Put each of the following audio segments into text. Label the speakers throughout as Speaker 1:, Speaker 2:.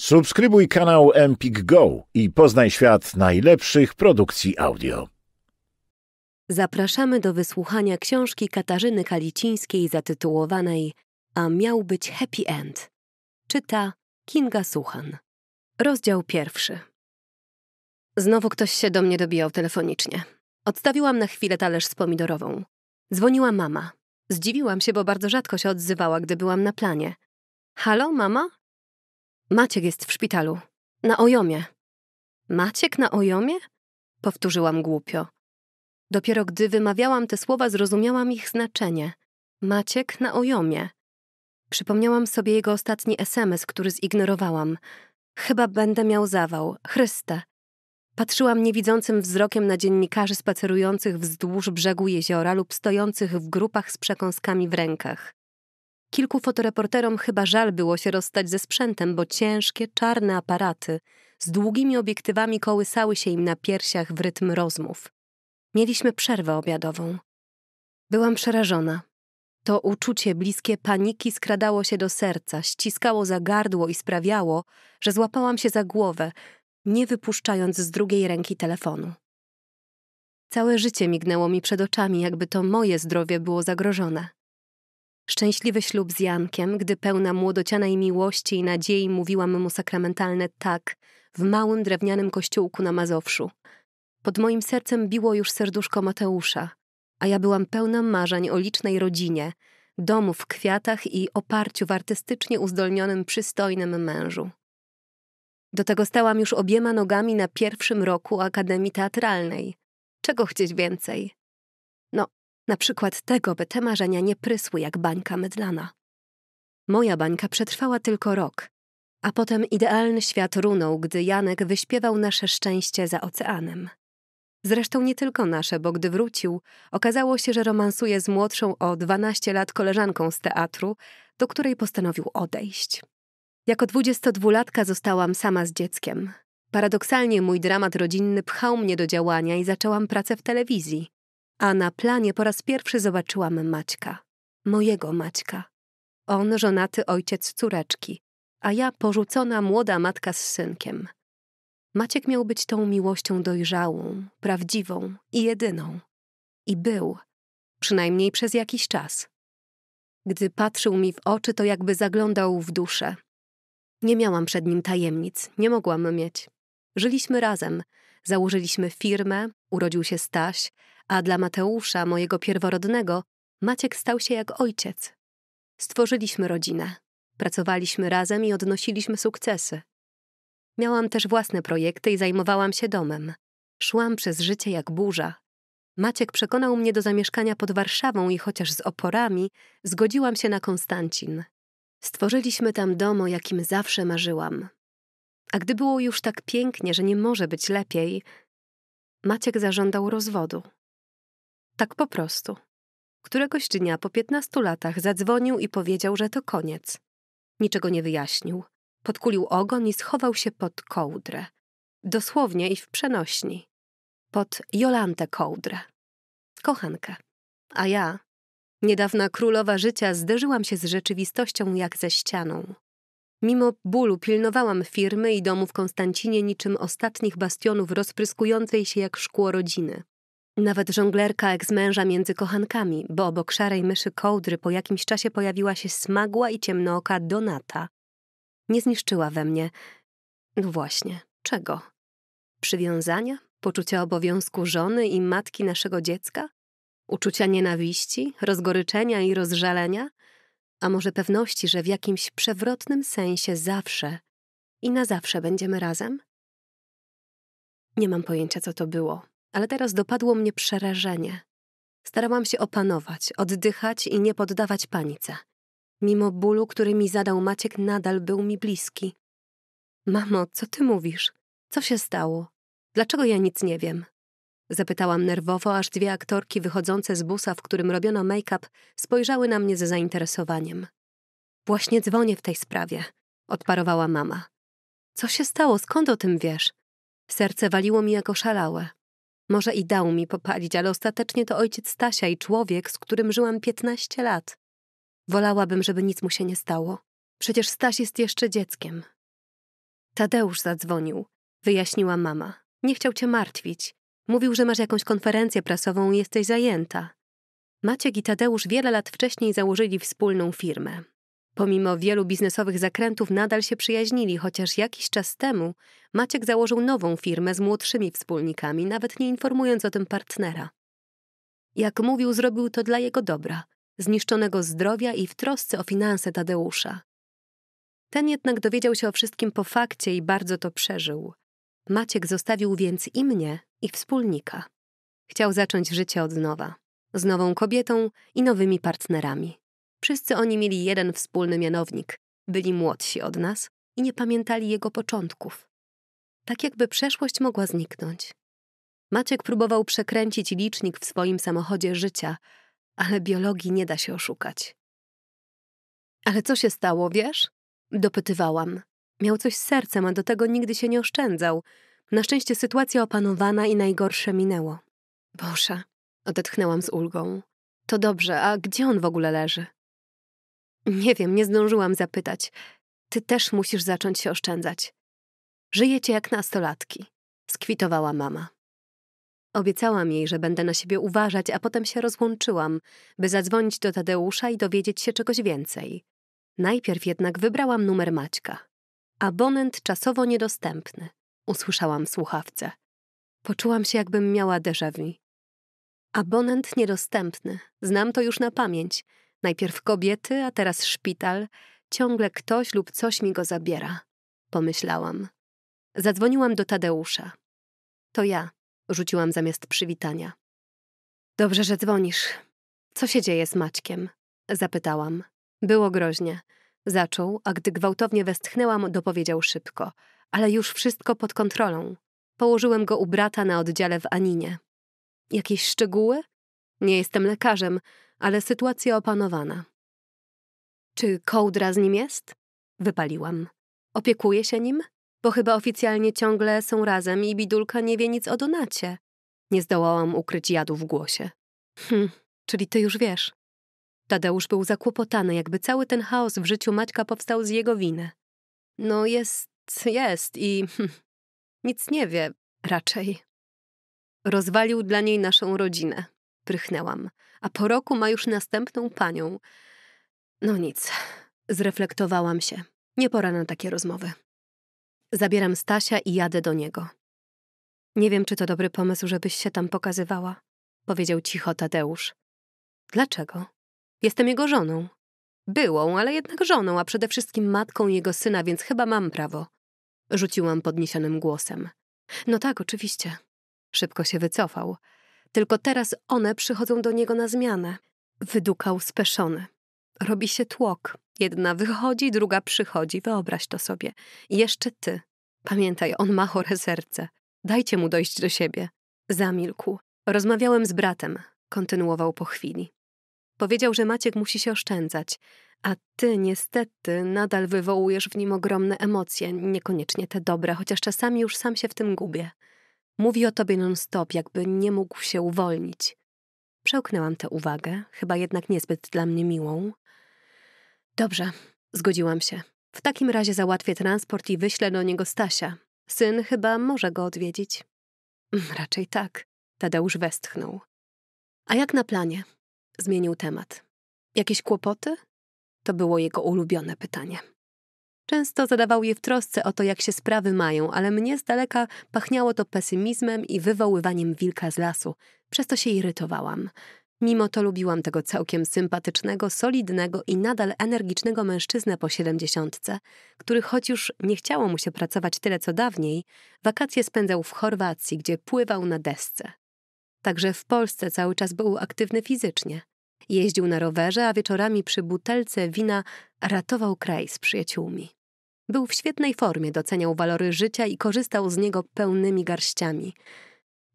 Speaker 1: Subskrybuj kanał Empik Go i poznaj świat najlepszych produkcji audio. Zapraszamy do wysłuchania książki Katarzyny Kalicińskiej zatytułowanej A miał być happy end. Czyta Kinga Suchan. Rozdział pierwszy. Znowu ktoś się do mnie dobijał telefonicznie. Odstawiłam na chwilę talerz z pomidorową. Dzwoniła mama. Zdziwiłam się, bo bardzo rzadko się odzywała, gdy byłam na planie. Halo, mama? Maciek jest w szpitalu. Na Ojomie. Maciek na Ojomie? Powtórzyłam głupio. Dopiero gdy wymawiałam te słowa, zrozumiałam ich znaczenie. Maciek na Ojomie. Przypomniałam sobie jego ostatni SMS, który zignorowałam. Chyba będę miał zawał. Chryste. Patrzyłam niewidzącym wzrokiem na dziennikarzy spacerujących wzdłuż brzegu jeziora lub stojących w grupach z przekąskami w rękach. Kilku fotoreporterom chyba żal było się rozstać ze sprzętem, bo ciężkie, czarne aparaty z długimi obiektywami kołysały się im na piersiach w rytm rozmów. Mieliśmy przerwę obiadową. Byłam przerażona. To uczucie bliskie paniki skradało się do serca, ściskało za gardło i sprawiało, że złapałam się za głowę, nie wypuszczając z drugiej ręki telefonu. Całe życie mignęło mi przed oczami, jakby to moje zdrowie było zagrożone. Szczęśliwy ślub z Jankiem, gdy pełna młodocianej miłości i nadziei mówiłam mu sakramentalne tak w małym drewnianym kościółku na Mazowszu. Pod moim sercem biło już serduszko Mateusza, a ja byłam pełna marzeń o licznej rodzinie, domu w kwiatach i oparciu w artystycznie uzdolnionym, przystojnym mężu. Do tego stałam już obiema nogami na pierwszym roku Akademii Teatralnej. Czego chcieć więcej? Na przykład tego, by te marzenia nie prysły jak bańka mydlana. Moja bańka przetrwała tylko rok, a potem idealny świat runął, gdy Janek wyśpiewał nasze szczęście za oceanem. Zresztą nie tylko nasze, bo gdy wrócił, okazało się, że romansuje z młodszą o 12 lat koleżanką z teatru, do której postanowił odejść. Jako dwudziestodwulatka zostałam sama z dzieckiem. Paradoksalnie mój dramat rodzinny pchał mnie do działania i zaczęłam pracę w telewizji a na planie po raz pierwszy zobaczyłam Maćka. Mojego Maćka. On żonaty ojciec córeczki, a ja porzucona młoda matka z synkiem. Maciek miał być tą miłością dojrzałą, prawdziwą i jedyną. I był, przynajmniej przez jakiś czas. Gdy patrzył mi w oczy, to jakby zaglądał w duszę. Nie miałam przed nim tajemnic, nie mogłam mieć. Żyliśmy razem, założyliśmy firmę, urodził się Staś, a dla Mateusza, mojego pierworodnego, Maciek stał się jak ojciec. Stworzyliśmy rodzinę, pracowaliśmy razem i odnosiliśmy sukcesy. Miałam też własne projekty i zajmowałam się domem. Szłam przez życie jak burza. Maciek przekonał mnie do zamieszkania pod Warszawą i chociaż z oporami, zgodziłam się na Konstancin. Stworzyliśmy tam dom, o jakim zawsze marzyłam. A gdy było już tak pięknie, że nie może być lepiej, Maciek zażądał rozwodu. Tak po prostu. Któregoś dnia po piętnastu latach zadzwonił i powiedział, że to koniec. Niczego nie wyjaśnił. Podkulił ogon i schował się pod kołdrę. Dosłownie i w przenośni. Pod Jolantę kołdrę. Kochankę. A ja, niedawna królowa życia, zderzyłam się z rzeczywistością jak ze ścianą. Mimo bólu pilnowałam firmy i domu w Konstancinie niczym ostatnich bastionów rozpryskującej się jak szkło rodziny. Nawet żonglerka eksmęża między kochankami, bo obok szarej myszy kołdry po jakimś czasie pojawiła się smagła i ciemnooka Donata. Nie zniszczyła we mnie. No właśnie, czego? Przywiązania? Poczucia obowiązku żony i matki naszego dziecka? Uczucia nienawiści, rozgoryczenia i rozżalenia? A może pewności, że w jakimś przewrotnym sensie zawsze i na zawsze będziemy razem? Nie mam pojęcia, co to było ale teraz dopadło mnie przerażenie. Starałam się opanować, oddychać i nie poddawać panice. Mimo bólu, który mi zadał Maciek, nadal był mi bliski. Mamo, co ty mówisz? Co się stało? Dlaczego ja nic nie wiem? Zapytałam nerwowo, aż dwie aktorki wychodzące z busa, w którym robiono make-up, spojrzały na mnie ze zainteresowaniem. Właśnie dzwonię w tej sprawie, odparowała mama. Co się stało? Skąd o tym wiesz? Serce waliło mi jako szalałe. Może i dał mi popalić, ale ostatecznie to ojciec Stasia i człowiek, z którym żyłam 15 lat. Wolałabym, żeby nic mu się nie stało. Przecież Staś jest jeszcze dzieckiem. Tadeusz zadzwonił, wyjaśniła mama. Nie chciał cię martwić. Mówił, że masz jakąś konferencję prasową i jesteś zajęta. Maciek i Tadeusz wiele lat wcześniej założyli wspólną firmę. Pomimo wielu biznesowych zakrętów nadal się przyjaźnili, chociaż jakiś czas temu Maciek założył nową firmę z młodszymi wspólnikami, nawet nie informując o tym partnera. Jak mówił, zrobił to dla jego dobra, zniszczonego zdrowia i w trosce o finanse Tadeusza. Ten jednak dowiedział się o wszystkim po fakcie i bardzo to przeżył. Maciek zostawił więc i mnie, i wspólnika. Chciał zacząć życie od nowa, z nową kobietą i nowymi partnerami. Wszyscy oni mieli jeden wspólny mianownik byli młodsi od nas i nie pamiętali jego początków. Tak jakby przeszłość mogła zniknąć. Maciek próbował przekręcić licznik w swoim samochodzie życia, ale biologii nie da się oszukać. Ale co się stało, wiesz? Dopytywałam. Miał coś z sercem, a do tego nigdy się nie oszczędzał. Na szczęście sytuacja opanowana i najgorsze minęło. Boże, odetchnęłam z ulgą. To dobrze, a gdzie on w ogóle leży? Nie wiem, nie zdążyłam zapytać. Ty też musisz zacząć się oszczędzać. Żyjecie jak nastolatki, skwitowała mama. Obiecałam jej, że będę na siebie uważać, a potem się rozłączyłam, by zadzwonić do Tadeusza i dowiedzieć się czegoś więcej. Najpierw jednak wybrałam numer Maćka. Abonent czasowo niedostępny, usłyszałam w słuchawce. Poczułam się, jakbym miała déjà vu. Abonent niedostępny, znam to już na pamięć – Najpierw kobiety, a teraz szpital. Ciągle ktoś lub coś mi go zabiera. Pomyślałam. Zadzwoniłam do Tadeusza. To ja, rzuciłam zamiast przywitania. Dobrze, że dzwonisz. Co się dzieje z Maćkiem? Zapytałam. Było groźnie. Zaczął, a gdy gwałtownie westchnęłam, dopowiedział szybko. Ale już wszystko pod kontrolą. Położyłem go u brata na oddziale w Aninie. Jakieś szczegóły? Nie jestem lekarzem, ale sytuacja opanowana. Czy kołdra z nim jest? Wypaliłam. Opiekuje się nim? Bo chyba oficjalnie ciągle są razem i bidulka nie wie nic o Donacie. Nie zdołałam ukryć jadu w głosie. Hm, czyli ty już wiesz. Tadeusz był zakłopotany, jakby cały ten chaos w życiu Maćka powstał z jego winy. No jest, jest i hm, nic nie wie, raczej. Rozwalił dla niej naszą rodzinę prychnęłam, a po roku ma już następną panią. No nic, zreflektowałam się. Nie pora na takie rozmowy. Zabieram Stasia i jadę do niego. Nie wiem, czy to dobry pomysł, żebyś się tam pokazywała, powiedział cicho Tadeusz. Dlaczego? Jestem jego żoną. Byłą, ale jednak żoną, a przede wszystkim matką jego syna, więc chyba mam prawo. Rzuciłam podniesionym głosem. No tak, oczywiście. Szybko się wycofał. Tylko teraz one przychodzą do niego na zmianę. Wydukał speszony. Robi się tłok. Jedna wychodzi, druga przychodzi. Wyobraź to sobie. jeszcze ty. Pamiętaj, on ma chore serce. Dajcie mu dojść do siebie. Zamilkł. Rozmawiałem z bratem, kontynuował po chwili. Powiedział, że Maciek musi się oszczędzać, a ty niestety nadal wywołujesz w nim ogromne emocje, niekoniecznie te dobre, chociaż czasami już sam się w tym gubię. Mówi o tobie non-stop, jakby nie mógł się uwolnić. Przełknęłam tę uwagę, chyba jednak niezbyt dla mnie miłą. Dobrze, zgodziłam się. W takim razie załatwię transport i wyślę do niego Stasia. Syn chyba może go odwiedzić. Mm, raczej tak, Tadeusz westchnął. A jak na planie? Zmienił temat. Jakieś kłopoty? To było jego ulubione pytanie. Często zadawał je w trosce o to, jak się sprawy mają, ale mnie z daleka pachniało to pesymizmem i wywoływaniem wilka z lasu, przez to się irytowałam. Mimo to lubiłam tego całkiem sympatycznego, solidnego i nadal energicznego mężczyznę po siedemdziesiątce, który choć już nie chciało mu się pracować tyle co dawniej, wakacje spędzał w Chorwacji, gdzie pływał na desce. Także w Polsce cały czas był aktywny fizycznie. Jeździł na rowerze, a wieczorami przy butelce wina ratował kraj z przyjaciółmi. Był w świetnej formie, doceniał walory życia i korzystał z niego pełnymi garściami.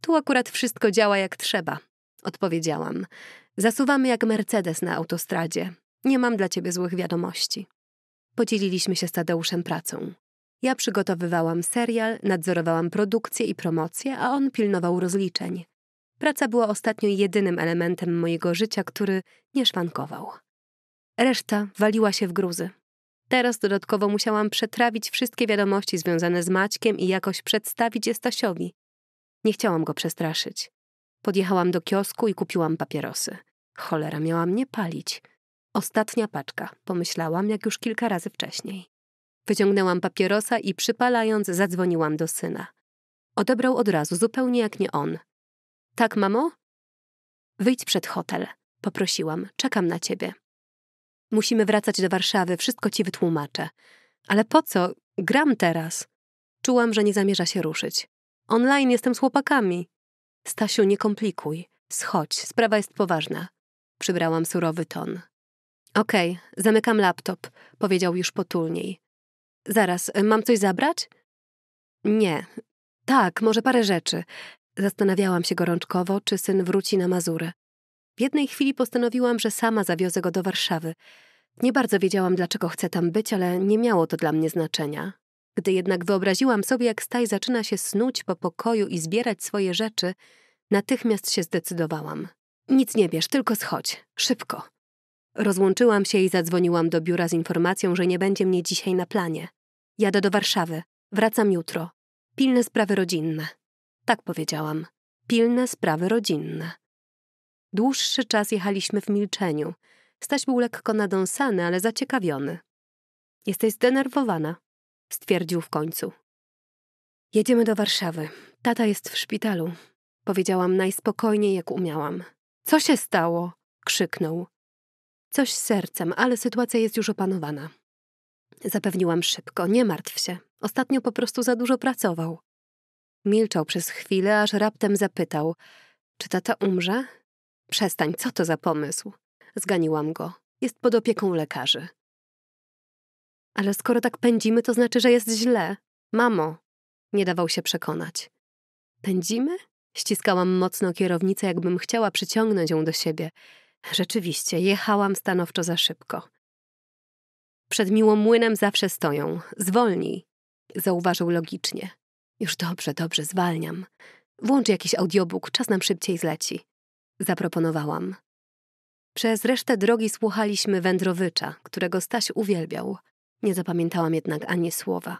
Speaker 1: Tu akurat wszystko działa jak trzeba, odpowiedziałam. Zasuwamy jak Mercedes na autostradzie. Nie mam dla ciebie złych wiadomości. Podzieliliśmy się z Tadeuszem pracą. Ja przygotowywałam serial, nadzorowałam produkcję i promocję, a on pilnował rozliczeń. Praca była ostatnio jedynym elementem mojego życia, który nie szwankował. Reszta waliła się w gruzy. Teraz dodatkowo musiałam przetrawić wszystkie wiadomości związane z Maćkiem i jakoś przedstawić je Stasiowi. Nie chciałam go przestraszyć. Podjechałam do kiosku i kupiłam papierosy. Cholera, miała mnie palić. Ostatnia paczka, pomyślałam, jak już kilka razy wcześniej. Wyciągnęłam papierosa i przypalając zadzwoniłam do syna. Odebrał od razu, zupełnie jak nie on. Tak, mamo? Wyjdź przed hotel, poprosiłam, czekam na ciebie. Musimy wracać do Warszawy, wszystko ci wytłumaczę. Ale po co? Gram teraz. Czułam, że nie zamierza się ruszyć. Online jestem z chłopakami. Stasiu, nie komplikuj. Schodź, sprawa jest poważna. Przybrałam surowy ton. Okej, okay, zamykam laptop, powiedział już potulniej. Zaraz, y, mam coś zabrać? Nie. Tak, może parę rzeczy. Zastanawiałam się gorączkowo, czy syn wróci na Mazurę. W jednej chwili postanowiłam, że sama zawiozę go do Warszawy. Nie bardzo wiedziałam, dlaczego chcę tam być, ale nie miało to dla mnie znaczenia. Gdy jednak wyobraziłam sobie, jak Staj zaczyna się snuć po pokoju i zbierać swoje rzeczy, natychmiast się zdecydowałam. Nic nie bierz, tylko schodź. Szybko. Rozłączyłam się i zadzwoniłam do biura z informacją, że nie będzie mnie dzisiaj na planie. Jadę do Warszawy. Wracam jutro. Pilne sprawy rodzinne. Tak powiedziałam. Pilne sprawy rodzinne. Dłuższy czas jechaliśmy w milczeniu. Staś był lekko nadąsany, ale zaciekawiony. Jesteś zdenerwowana, stwierdził w końcu. Jedziemy do Warszawy. Tata jest w szpitalu, powiedziałam najspokojniej, jak umiałam. Co się stało? krzyknął. Coś z sercem, ale sytuacja jest już opanowana. Zapewniłam szybko, nie martw się. Ostatnio po prostu za dużo pracował. Milczał przez chwilę, aż raptem zapytał: Czy tata umrze? Przestań, co to za pomysł? Zganiłam go. Jest pod opieką lekarzy. Ale skoro tak pędzimy, to znaczy, że jest źle. Mamo, nie dawał się przekonać. Pędzimy? Ściskałam mocno kierownicę, jakbym chciała przyciągnąć ją do siebie. Rzeczywiście, jechałam stanowczo za szybko. Przed miłomłynem zawsze stoją. Zwolnij, zauważył logicznie. Już dobrze, dobrze, zwalniam. Włącz jakiś audiobook, czas nam szybciej zleci zaproponowałam. Przez resztę drogi słuchaliśmy wędrowycza, którego Staś uwielbiał. Nie zapamiętałam jednak ani słowa.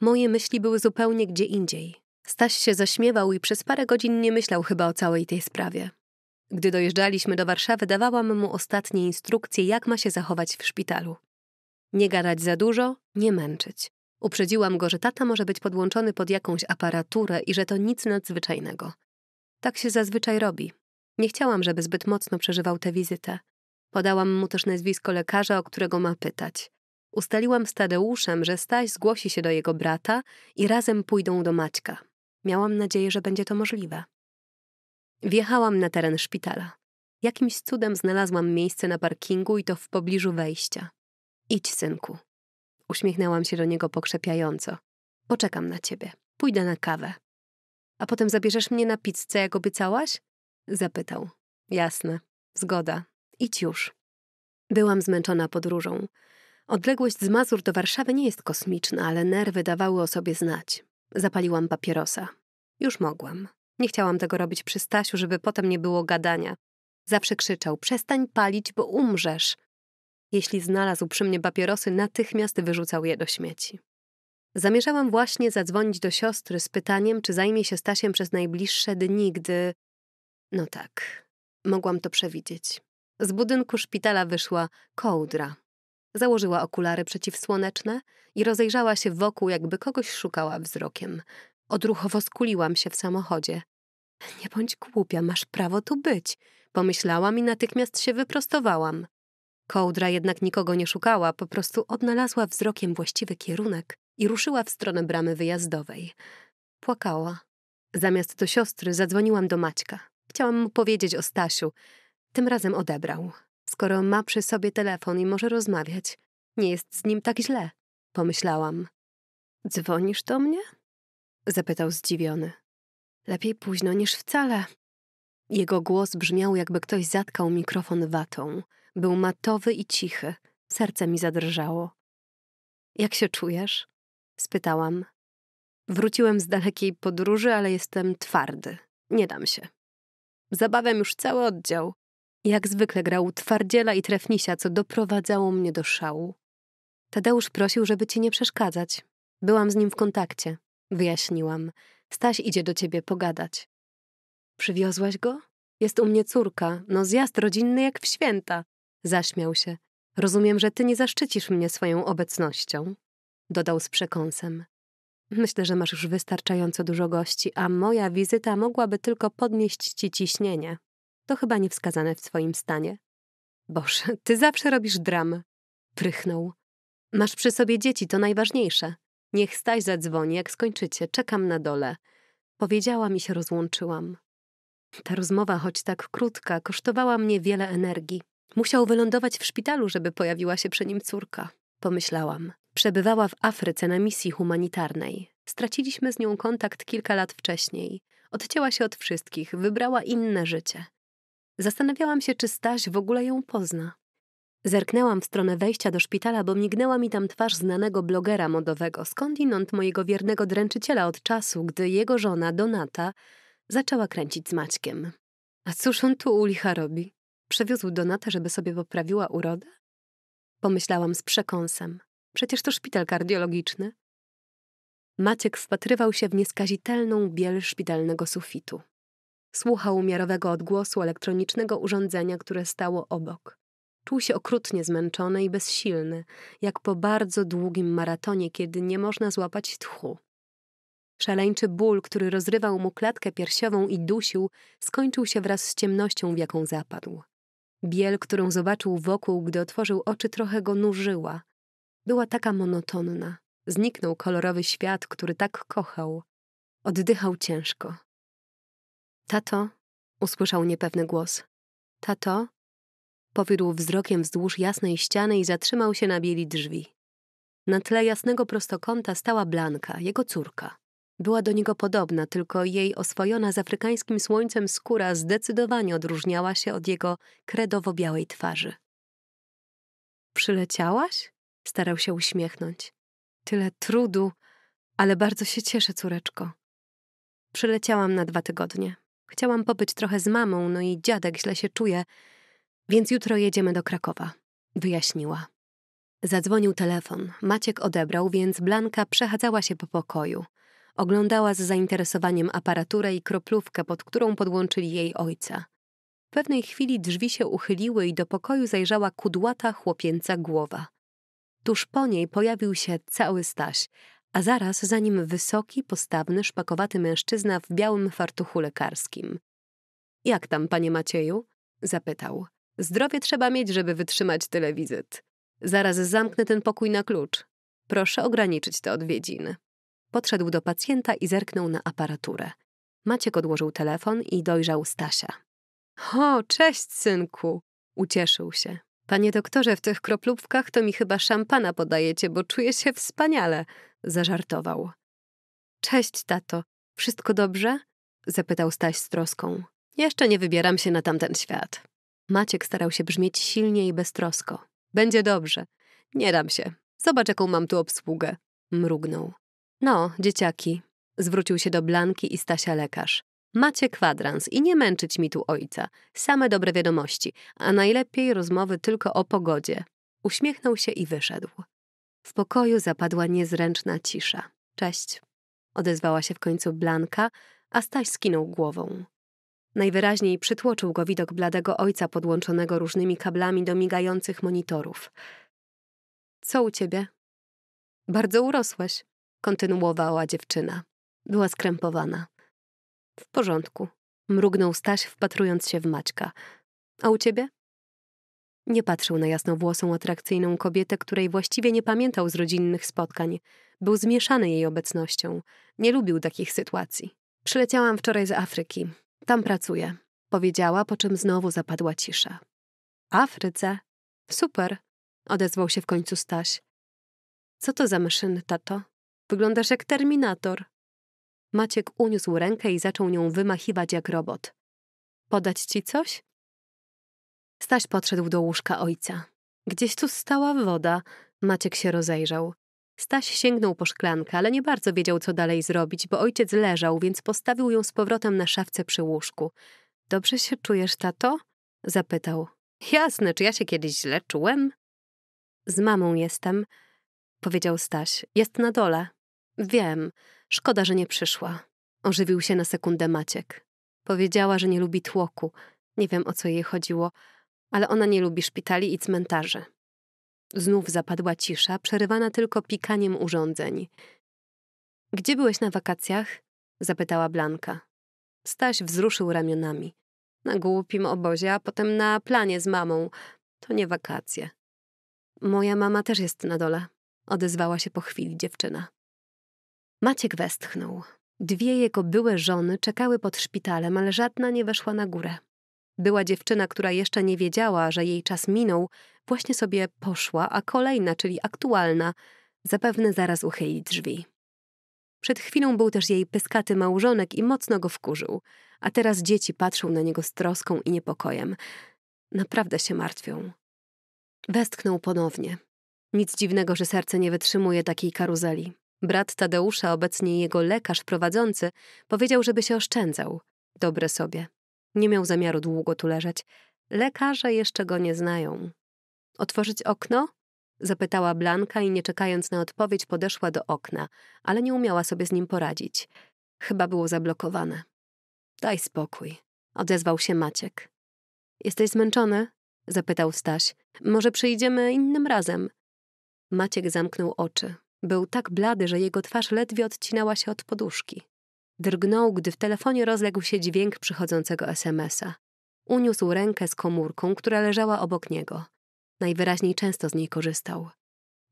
Speaker 1: Moje myśli były zupełnie gdzie indziej. Staś się zaśmiewał i przez parę godzin nie myślał chyba o całej tej sprawie. Gdy dojeżdżaliśmy do Warszawy, dawałam mu ostatnie instrukcje, jak ma się zachować w szpitalu. Nie gadać za dużo, nie męczyć. Uprzedziłam go, że tata może być podłączony pod jakąś aparaturę i że to nic nadzwyczajnego. Tak się zazwyczaj robi. Nie chciałam, żeby zbyt mocno przeżywał tę wizytę. Podałam mu też nazwisko lekarza, o którego ma pytać. Ustaliłam z Tadeuszem, że Staś zgłosi się do jego brata i razem pójdą do Maćka. Miałam nadzieję, że będzie to możliwe. Wjechałam na teren szpitala. Jakimś cudem znalazłam miejsce na parkingu i to w pobliżu wejścia. Idź, synku. Uśmiechnęłam się do niego pokrzepiająco. Poczekam na ciebie. Pójdę na kawę. A potem zabierzesz mnie na pizzę, jak obiecałaś? Zapytał. Jasne, zgoda. Idź już. Byłam zmęczona podróżą. Odległość z Mazur do Warszawy nie jest kosmiczna, ale nerwy dawały o sobie znać. Zapaliłam papierosa. Już mogłam. Nie chciałam tego robić przy Stasiu, żeby potem nie było gadania. Zawsze krzyczał: Przestań palić, bo umrzesz. Jeśli znalazł przy mnie papierosy, natychmiast wyrzucał je do śmieci. Zamierzałam właśnie zadzwonić do siostry z pytaniem, czy zajmie się Stasiem przez najbliższe dni, gdy no tak, mogłam to przewidzieć. Z budynku szpitala wyszła kołdra. Założyła okulary przeciwsłoneczne i rozejrzała się wokół, jakby kogoś szukała wzrokiem. Odruchowo skuliłam się w samochodzie. Nie bądź głupia, masz prawo tu być, pomyślałam i natychmiast się wyprostowałam. Kołdra jednak nikogo nie szukała, po prostu odnalazła wzrokiem właściwy kierunek i ruszyła w stronę bramy wyjazdowej. Płakała. Zamiast do siostry zadzwoniłam do Maćka. Chciałam mu powiedzieć o Stasiu. Tym razem odebrał. Skoro ma przy sobie telefon i może rozmawiać, nie jest z nim tak źle, pomyślałam. Dzwonisz do mnie? zapytał zdziwiony. Lepiej późno niż wcale. Jego głos brzmiał, jakby ktoś zatkał mikrofon watą. Był matowy i cichy. Serce mi zadrżało. Jak się czujesz? spytałam. Wróciłem z dalekiej podróży, ale jestem twardy. Nie dam się. Zabawiam już cały oddział. Jak zwykle grał twardziela i trefnisia, co doprowadzało mnie do szału. Tadeusz prosił, żeby ci nie przeszkadzać. Byłam z nim w kontakcie. Wyjaśniłam. Staś idzie do ciebie pogadać. Przywiozłaś go? Jest u mnie córka. No zjazd rodzinny jak w święta. Zaśmiał się. Rozumiem, że ty nie zaszczycisz mnie swoją obecnością. Dodał z przekąsem. Myślę, że masz już wystarczająco dużo gości, a moja wizyta mogłaby tylko podnieść ci ciśnienie. To chyba niewskazane w twoim stanie. Boże, ty zawsze robisz dram. Prychnął. Masz przy sobie dzieci, to najważniejsze. Niech Staś zadzwoni, jak skończycie. Czekam na dole. Powiedziała mi się rozłączyłam. Ta rozmowa, choć tak krótka, kosztowała mnie wiele energii. Musiał wylądować w szpitalu, żeby pojawiła się przy nim córka. Pomyślałam. Przebywała w Afryce na misji humanitarnej. Straciliśmy z nią kontakt kilka lat wcześniej. Odcięła się od wszystkich, wybrała inne życie. Zastanawiałam się, czy Staś w ogóle ją pozna. Zerknęłam w stronę wejścia do szpitala, bo mignęła mi tam twarz znanego blogera modowego, skądinąd mojego wiernego dręczyciela od czasu, gdy jego żona, Donata, zaczęła kręcić z Maćkiem. A cóż on tu u licha robi? Przewiózł Donata, żeby sobie poprawiła urodę? Pomyślałam z przekąsem. Przecież to szpital kardiologiczny. Maciek wpatrywał się w nieskazitelną biel szpitalnego sufitu. Słuchał miarowego odgłosu elektronicznego urządzenia, które stało obok. Czuł się okrutnie zmęczony i bezsilny, jak po bardzo długim maratonie, kiedy nie można złapać tchu. Szaleńczy ból, który rozrywał mu klatkę piersiową i dusił, skończył się wraz z ciemnością, w jaką zapadł. Biel, którą zobaczył wokół, gdy otworzył oczy, trochę go nużyła była taka monotonna. Zniknął kolorowy świat, który tak kochał. Oddychał ciężko. Tato, usłyszał niepewny głos. Tato? Powiódł wzrokiem wzdłuż jasnej ściany i zatrzymał się na bieli drzwi. Na tle jasnego prostokąta stała Blanka, jego córka. Była do niego podobna, tylko jej oswojona z afrykańskim słońcem skóra zdecydowanie odróżniała się od jego kredowo białej twarzy. Przyleciałaś? Starał się uśmiechnąć. Tyle trudu, ale bardzo się cieszę, córeczko. Przyleciałam na dwa tygodnie. Chciałam pobyć trochę z mamą, no i dziadek źle się czuje, więc jutro jedziemy do Krakowa. Wyjaśniła. Zadzwonił telefon. Maciek odebrał, więc Blanka przechadzała się po pokoju. Oglądała z zainteresowaniem aparaturę i kroplówkę, pod którą podłączyli jej ojca. W pewnej chwili drzwi się uchyliły i do pokoju zajrzała kudłata chłopięca głowa. Tuż po niej pojawił się cały Staś, a zaraz za nim wysoki, postawny, szpakowaty mężczyzna w białym fartuchu lekarskim. Jak tam, panie Macieju? zapytał. Zdrowie trzeba mieć, żeby wytrzymać tyle wizyt. Zaraz zamknę ten pokój na klucz. Proszę ograniczyć te odwiedziny. Podszedł do pacjenta i zerknął na aparaturę. Maciek odłożył telefon i dojrzał Stasia. O, cześć, synku! Ucieszył się. Panie doktorze, w tych kroplówkach to mi chyba szampana podajecie, bo czuję się wspaniale, zażartował. Cześć, tato. Wszystko dobrze? zapytał Staś z troską. Jeszcze nie wybieram się na tamten świat. Maciek starał się brzmieć silnie i beztrosko. Będzie dobrze. Nie dam się. Zobacz, jaką mam tu obsługę. Mrugnął. No, dzieciaki. Zwrócił się do Blanki i Stasia lekarz. Macie kwadrans i nie męczyć mi tu ojca. Same dobre wiadomości, a najlepiej rozmowy tylko o pogodzie. Uśmiechnął się i wyszedł. W pokoju zapadła niezręczna cisza. Cześć. Odezwała się w końcu Blanka, a Staś skinął głową. Najwyraźniej przytłoczył go widok bladego ojca podłączonego różnymi kablami do migających monitorów. Co u ciebie? Bardzo urosłeś, kontynuowała dziewczyna. Była skrępowana. W porządku, mrugnął Staś, wpatrując się w Maćka. A u ciebie? Nie patrzył na jasnowłosą, atrakcyjną kobietę, której właściwie nie pamiętał z rodzinnych spotkań. Był zmieszany jej obecnością. Nie lubił takich sytuacji. Przyleciałam wczoraj z Afryki. Tam pracuję, powiedziała, po czym znowu zapadła cisza. Afryce? Super, odezwał się w końcu Staś. Co to za maszyn, tato? Wyglądasz jak terminator, Maciek uniósł rękę i zaczął nią wymachiwać jak robot. Podać ci coś? Staś podszedł do łóżka ojca. Gdzieś tu stała woda. Maciek się rozejrzał. Staś sięgnął po szklankę, ale nie bardzo wiedział, co dalej zrobić, bo ojciec leżał, więc postawił ją z powrotem na szafce przy łóżku. Dobrze się czujesz, tato? zapytał. Jasne, czy ja się kiedyś źle czułem? Z mamą jestem, powiedział Staś. Jest na dole. Wiem. Szkoda, że nie przyszła. Ożywił się na sekundę Maciek. Powiedziała, że nie lubi tłoku. Nie wiem, o co jej chodziło, ale ona nie lubi szpitali i cmentarzy. Znów zapadła cisza, przerywana tylko pikaniem urządzeń. Gdzie byłeś na wakacjach? zapytała Blanka. Staś wzruszył ramionami. Na głupim obozie, a potem na planie z mamą. To nie wakacje. Moja mama też jest na dole, odezwała się po chwili dziewczyna. Maciek westchnął. Dwie jego były żony czekały pod szpitalem, ale żadna nie weszła na górę. Była dziewczyna, która jeszcze nie wiedziała, że jej czas minął, właśnie sobie poszła, a kolejna, czyli aktualna, zapewne zaraz uchyli drzwi. Przed chwilą był też jej pyskaty małżonek i mocno go wkurzył, a teraz dzieci patrzą na niego z troską i niepokojem. Naprawdę się martwią. Westchnął ponownie. Nic dziwnego, że serce nie wytrzymuje takiej karuzeli. Brat Tadeusza, obecnie jego lekarz prowadzący, powiedział, żeby się oszczędzał. Dobre sobie. Nie miał zamiaru długo tu leżeć. Lekarze jeszcze go nie znają. Otworzyć okno? Zapytała Blanka i nie czekając na odpowiedź podeszła do okna, ale nie umiała sobie z nim poradzić. Chyba było zablokowane. Daj spokój, odezwał się Maciek. Jesteś zmęczony? zapytał Staś. Może przyjdziemy innym razem. Maciek zamknął oczy. Był tak blady, że jego twarz ledwie odcinała się od poduszki. Drgnął, gdy w telefonie rozległ się dźwięk przychodzącego SMS-a. Uniósł rękę z komórką, która leżała obok niego. Najwyraźniej często z niej korzystał.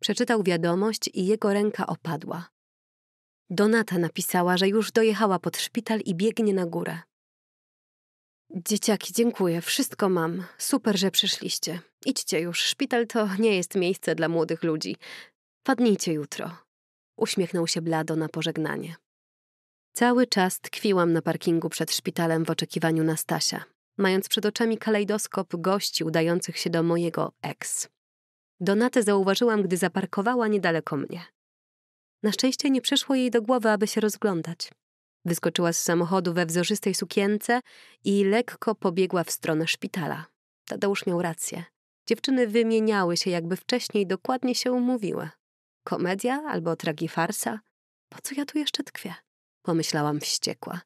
Speaker 1: Przeczytał wiadomość i jego ręka opadła. Donata napisała, że już dojechała pod szpital i biegnie na górę. Dzieciaki, dziękuję, wszystko mam. Super, że przyszliście. Idźcie już, szpital to nie jest miejsce dla młodych ludzi. Padnijcie jutro. Uśmiechnął się blado na pożegnanie. Cały czas tkwiłam na parkingu przed szpitalem w oczekiwaniu na Stasia, mając przed oczami kalejdoskop gości udających się do mojego ex. Donatę zauważyłam, gdy zaparkowała niedaleko mnie. Na szczęście nie przyszło jej do głowy, aby się rozglądać. Wyskoczyła z samochodu we wzorzystej sukience i lekko pobiegła w stronę szpitala. Tadeusz miał rację. Dziewczyny wymieniały się, jakby wcześniej dokładnie się umówiły. Komedia albo tragifarsa? Po co ja tu jeszcze tkwię? Pomyślałam wściekła.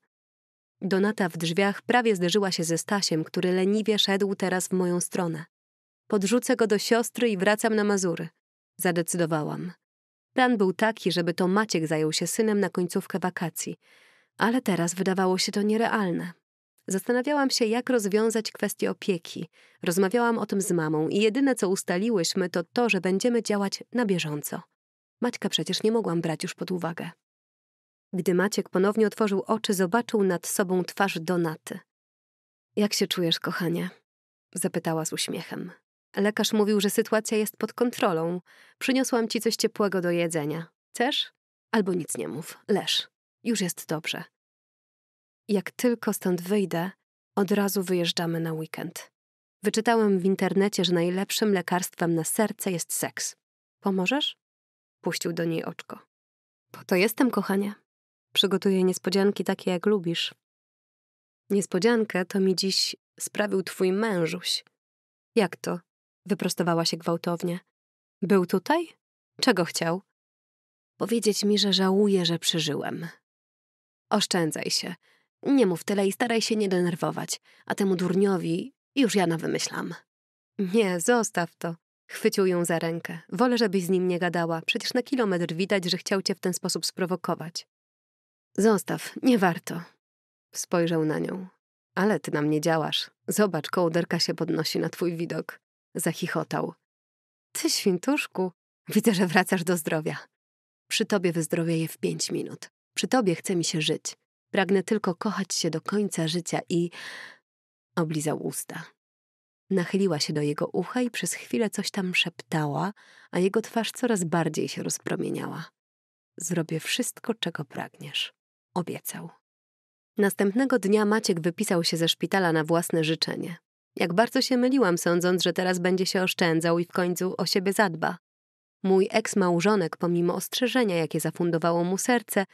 Speaker 1: Donata w drzwiach prawie zderzyła się ze Stasiem, który leniwie szedł teraz w moją stronę. Podrzucę go do siostry i wracam na Mazury. Zadecydowałam. Plan był taki, żeby to Maciek zajął się synem na końcówkę wakacji, ale teraz wydawało się to nierealne. Zastanawiałam się, jak rozwiązać kwestię opieki. Rozmawiałam o tym z mamą i jedyne, co ustaliłyśmy, to to, że będziemy działać na bieżąco. Maćka przecież nie mogłam brać już pod uwagę. Gdy Maciek ponownie otworzył oczy, zobaczył nad sobą twarz Donaty. Jak się czujesz, kochanie? zapytała z uśmiechem. Lekarz mówił, że sytuacja jest pod kontrolą. Przyniosłam ci coś ciepłego do jedzenia. Chcesz? Albo nic nie mów. Leż. Już jest dobrze. Jak tylko stąd wyjdę, od razu wyjeżdżamy na weekend. Wyczytałem w internecie, że najlepszym lekarstwem na serce jest seks. Pomożesz? Puścił do niej oczko. Po to jestem, kochanie. Przygotuję niespodzianki takie, jak lubisz. Niespodziankę to mi dziś sprawił twój mężuś. Jak to? Wyprostowała się gwałtownie. Był tutaj? Czego chciał? Powiedzieć mi, że żałuję, że przeżyłem. Oszczędzaj się. Nie mów tyle i staraj się nie denerwować, a temu durniowi już ja wymyślam. Nie, zostaw to. Chwycił ją za rękę. Wolę, żebyś z nim nie gadała. Przecież na kilometr widać, że chciał cię w ten sposób sprowokować. Zostaw, nie warto. Spojrzał na nią. Ale ty na mnie działasz. Zobacz, kołderka się podnosi na twój widok. Zachichotał. Ty świntuszku, widzę, że wracasz do zdrowia. Przy tobie wyzdrowieję w pięć minut. Przy tobie chce mi się żyć. Pragnę tylko kochać się do końca życia i... Oblizał usta. Nachyliła się do jego ucha i przez chwilę coś tam szeptała, a jego twarz coraz bardziej się rozpromieniała. Zrobię wszystko, czego pragniesz. Obiecał. Następnego dnia Maciek wypisał się ze szpitala na własne życzenie. Jak bardzo się myliłam, sądząc, że teraz będzie się oszczędzał i w końcu o siebie zadba. Mój eks-małżonek, pomimo ostrzeżenia, jakie zafundowało mu serce,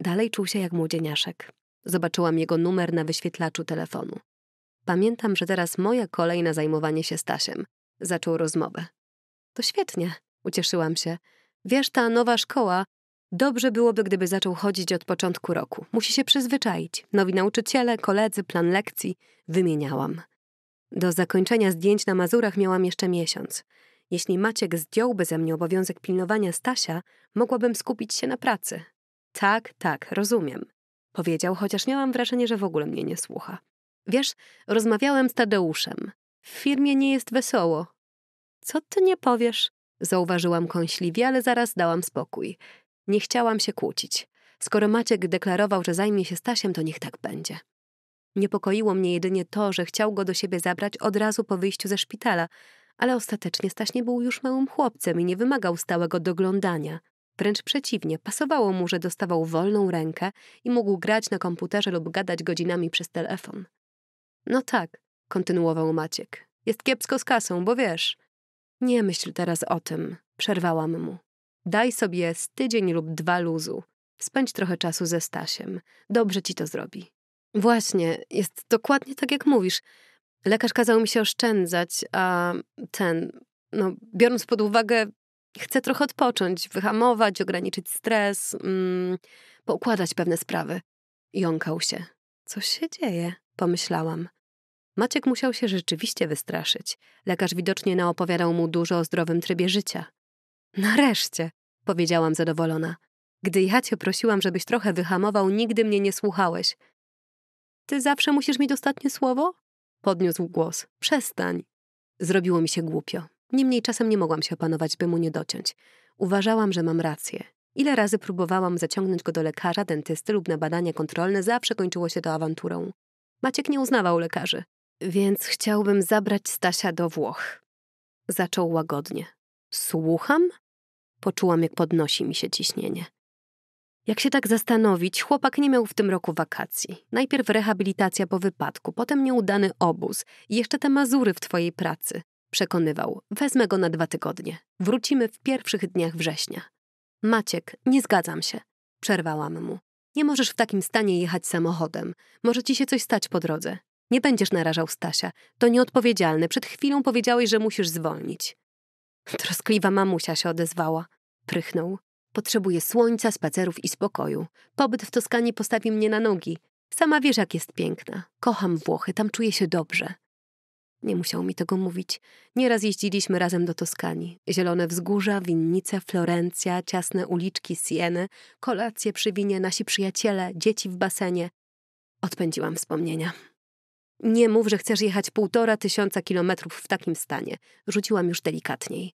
Speaker 1: dalej czuł się jak młodzieniaszek. Zobaczyłam jego numer na wyświetlaczu telefonu. Pamiętam, że teraz moja kolej na zajmowanie się Stasiem. Zaczął rozmowę. To świetnie, ucieszyłam się. Wiesz, ta nowa szkoła Dobrze byłoby, gdyby zaczął chodzić od początku roku. Musi się przyzwyczaić. Nowi nauczyciele, koledzy, plan lekcji. Wymieniałam. Do zakończenia zdjęć na Mazurach miałam jeszcze miesiąc. Jeśli Maciek zdjąłby ze mnie obowiązek pilnowania Stasia, mogłabym skupić się na pracy. Tak, tak, rozumiem. Powiedział, chociaż miałam wrażenie, że w ogóle mnie nie słucha. Wiesz, rozmawiałem z Tadeuszem. W firmie nie jest wesoło. Co ty nie powiesz? Zauważyłam kąśliwie, ale zaraz dałam spokój. Nie chciałam się kłócić. Skoro Maciek deklarował, że zajmie się Stasiem, to niech tak będzie. Niepokoiło mnie jedynie to, że chciał go do siebie zabrać od razu po wyjściu ze szpitala, ale ostatecznie Staś nie był już małym chłopcem i nie wymagał stałego doglądania. Wręcz przeciwnie, pasowało mu, że dostawał wolną rękę i mógł grać na komputerze lub gadać godzinami przez telefon. No tak, kontynuował Maciek. Jest kiepsko z kasą, bo wiesz. Nie myśl teraz o tym, przerwałam mu. Daj sobie z tydzień lub dwa luzu. Spędź trochę czasu ze Stasiem. Dobrze ci to zrobi. Właśnie, jest dokładnie tak jak mówisz. Lekarz kazał mi się oszczędzać, a ten, no, biorąc pod uwagę, chcę trochę odpocząć, wyhamować, ograniczyć stres, mm, poukładać pewne sprawy. Jąkał się. Co się dzieje? pomyślałam. Maciek musiał się rzeczywiście wystraszyć. Lekarz widocznie naopowiadał mu dużo o zdrowym trybie życia. Nareszcie, powiedziałam zadowolona. Gdy ja cię prosiłam, żebyś trochę wyhamował, nigdy mnie nie słuchałeś. Ty zawsze musisz mieć ostatnie słowo? Podniósł głos. Przestań. Zrobiło mi się głupio. Niemniej czasem nie mogłam się opanować, by mu nie dociąć. Uważałam, że mam rację. Ile razy próbowałam zaciągnąć go do lekarza, dentysty lub na badania kontrolne, zawsze kończyło się to awanturą. Maciek nie uznawał lekarzy. Więc chciałbym zabrać Stasia do Włoch. Zaczął łagodnie. Słucham? Poczułam, jak podnosi mi się ciśnienie. Jak się tak zastanowić, chłopak nie miał w tym roku wakacji. Najpierw rehabilitacja po wypadku, potem nieudany obóz i jeszcze te mazury w twojej pracy. Przekonywał, wezmę go na dwa tygodnie. Wrócimy w pierwszych dniach września. Maciek, nie zgadzam się. Przerwałam mu. Nie możesz w takim stanie jechać samochodem. Może ci się coś stać po drodze. Nie będziesz narażał Stasia. To nieodpowiedzialne. Przed chwilą powiedziałeś, że musisz zwolnić. Troskliwa mamusia się odezwała. Prychnął. Potrzebuję słońca, spacerów i spokoju. Pobyt w Toskanii postawi mnie na nogi. Sama wiesz, jak jest piękna. Kocham Włochy, tam czuję się dobrze. Nie musiał mi tego mówić. Nieraz jeździliśmy razem do Toskanii. Zielone wzgórza, winnice, Florencja, ciasne uliczki Sieny, kolacje przy winie, nasi przyjaciele, dzieci w basenie. Odpędziłam wspomnienia. Nie mów, że chcesz jechać półtora tysiąca kilometrów w takim stanie. Rzuciłam już delikatniej.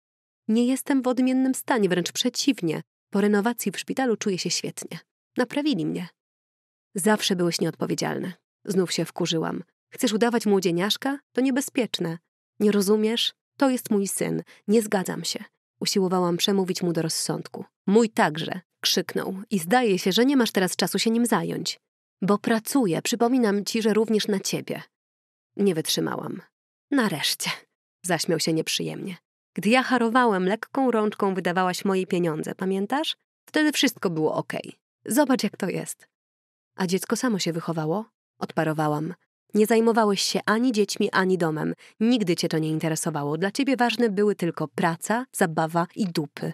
Speaker 1: Nie jestem w odmiennym stanie, wręcz przeciwnie. Po renowacji w szpitalu czuję się świetnie. Naprawili mnie. Zawsze byłeś nieodpowiedzialny. Znów się wkurzyłam. Chcesz udawać młodzieniaszka? To niebezpieczne. Nie rozumiesz? To jest mój syn. Nie zgadzam się. Usiłowałam przemówić mu do rozsądku. Mój także, krzyknął. I zdaje się, że nie masz teraz czasu się nim zająć. Bo pracuję, przypominam ci, że również na ciebie. Nie wytrzymałam. Nareszcie, zaśmiał się nieprzyjemnie. Gdy ja harowałem, lekką rączką wydawałaś moje pieniądze, pamiętasz? Wtedy wszystko było ok. Zobacz, jak to jest. A dziecko samo się wychowało? Odparowałam. Nie zajmowałeś się ani dziećmi, ani domem. Nigdy cię to nie interesowało. Dla ciebie ważne były tylko praca, zabawa i dupy.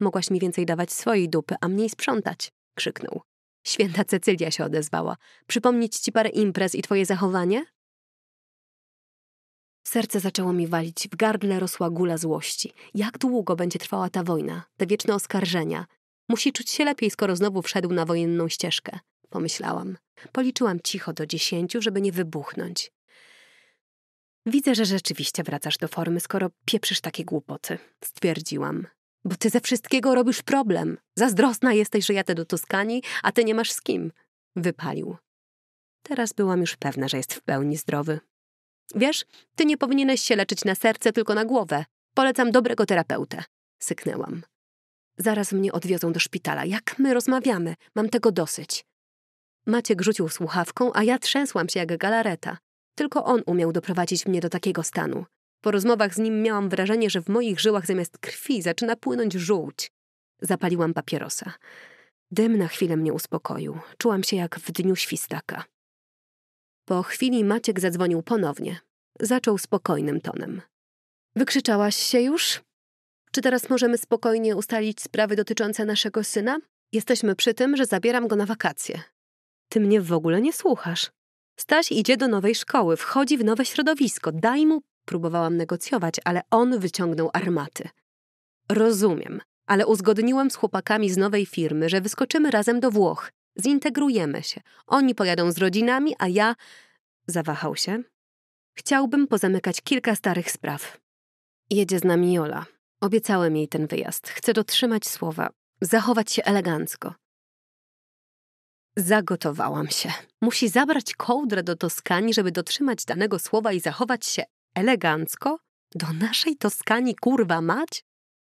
Speaker 1: Mogłaś mi więcej dawać swojej dupy, a mniej sprzątać, krzyknął. Święta Cecylia się odezwała. Przypomnieć ci parę imprez i twoje zachowanie? Serce zaczęło mi walić, w gardle rosła gula złości. Jak długo będzie trwała ta wojna, te wieczne oskarżenia? Musi czuć się lepiej, skoro znowu wszedł na wojenną ścieżkę, pomyślałam. Policzyłam cicho do dziesięciu, żeby nie wybuchnąć. Widzę, że rzeczywiście wracasz do formy, skoro pieprzysz takie głupoty, stwierdziłam. Bo ty ze wszystkiego robisz problem. Zazdrosna jesteś, że ja te do Tuskanii, a ty nie masz z kim. Wypalił. Teraz byłam już pewna, że jest w pełni zdrowy. Wiesz, ty nie powinieneś się leczyć na serce, tylko na głowę. Polecam dobrego terapeutę. Syknęłam. Zaraz mnie odwiozą do szpitala. Jak my rozmawiamy? Mam tego dosyć. Maciek rzucił słuchawką, a ja trzęsłam się jak galareta. Tylko on umiał doprowadzić mnie do takiego stanu. Po rozmowach z nim miałam wrażenie, że w moich żyłach zamiast krwi zaczyna płynąć żółć. Zapaliłam papierosa. Dym na chwilę mnie uspokoił. Czułam się jak w dniu świstaka. Po chwili Maciek zadzwonił ponownie. Zaczął spokojnym tonem. Wykrzyczałaś się już? Czy teraz możemy spokojnie ustalić sprawy dotyczące naszego syna? Jesteśmy przy tym, że zabieram go na wakacje. Ty mnie w ogóle nie słuchasz. Staś idzie do nowej szkoły, wchodzi w nowe środowisko. Daj mu. Próbowałam negocjować, ale on wyciągnął armaty. Rozumiem, ale uzgodniłem z chłopakami z nowej firmy, że wyskoczymy razem do Włoch. Zintegrujemy się. Oni pojadą z rodzinami, a ja. Zawahał się. Chciałbym pozamykać kilka starych spraw. Jedzie z nami Jola. Obiecałem jej ten wyjazd. Chcę dotrzymać słowa, zachować się elegancko. Zagotowałam się. Musi zabrać kołdrę do Toskanii, żeby dotrzymać danego słowa i zachować się elegancko? Do naszej Toskanii kurwa mać?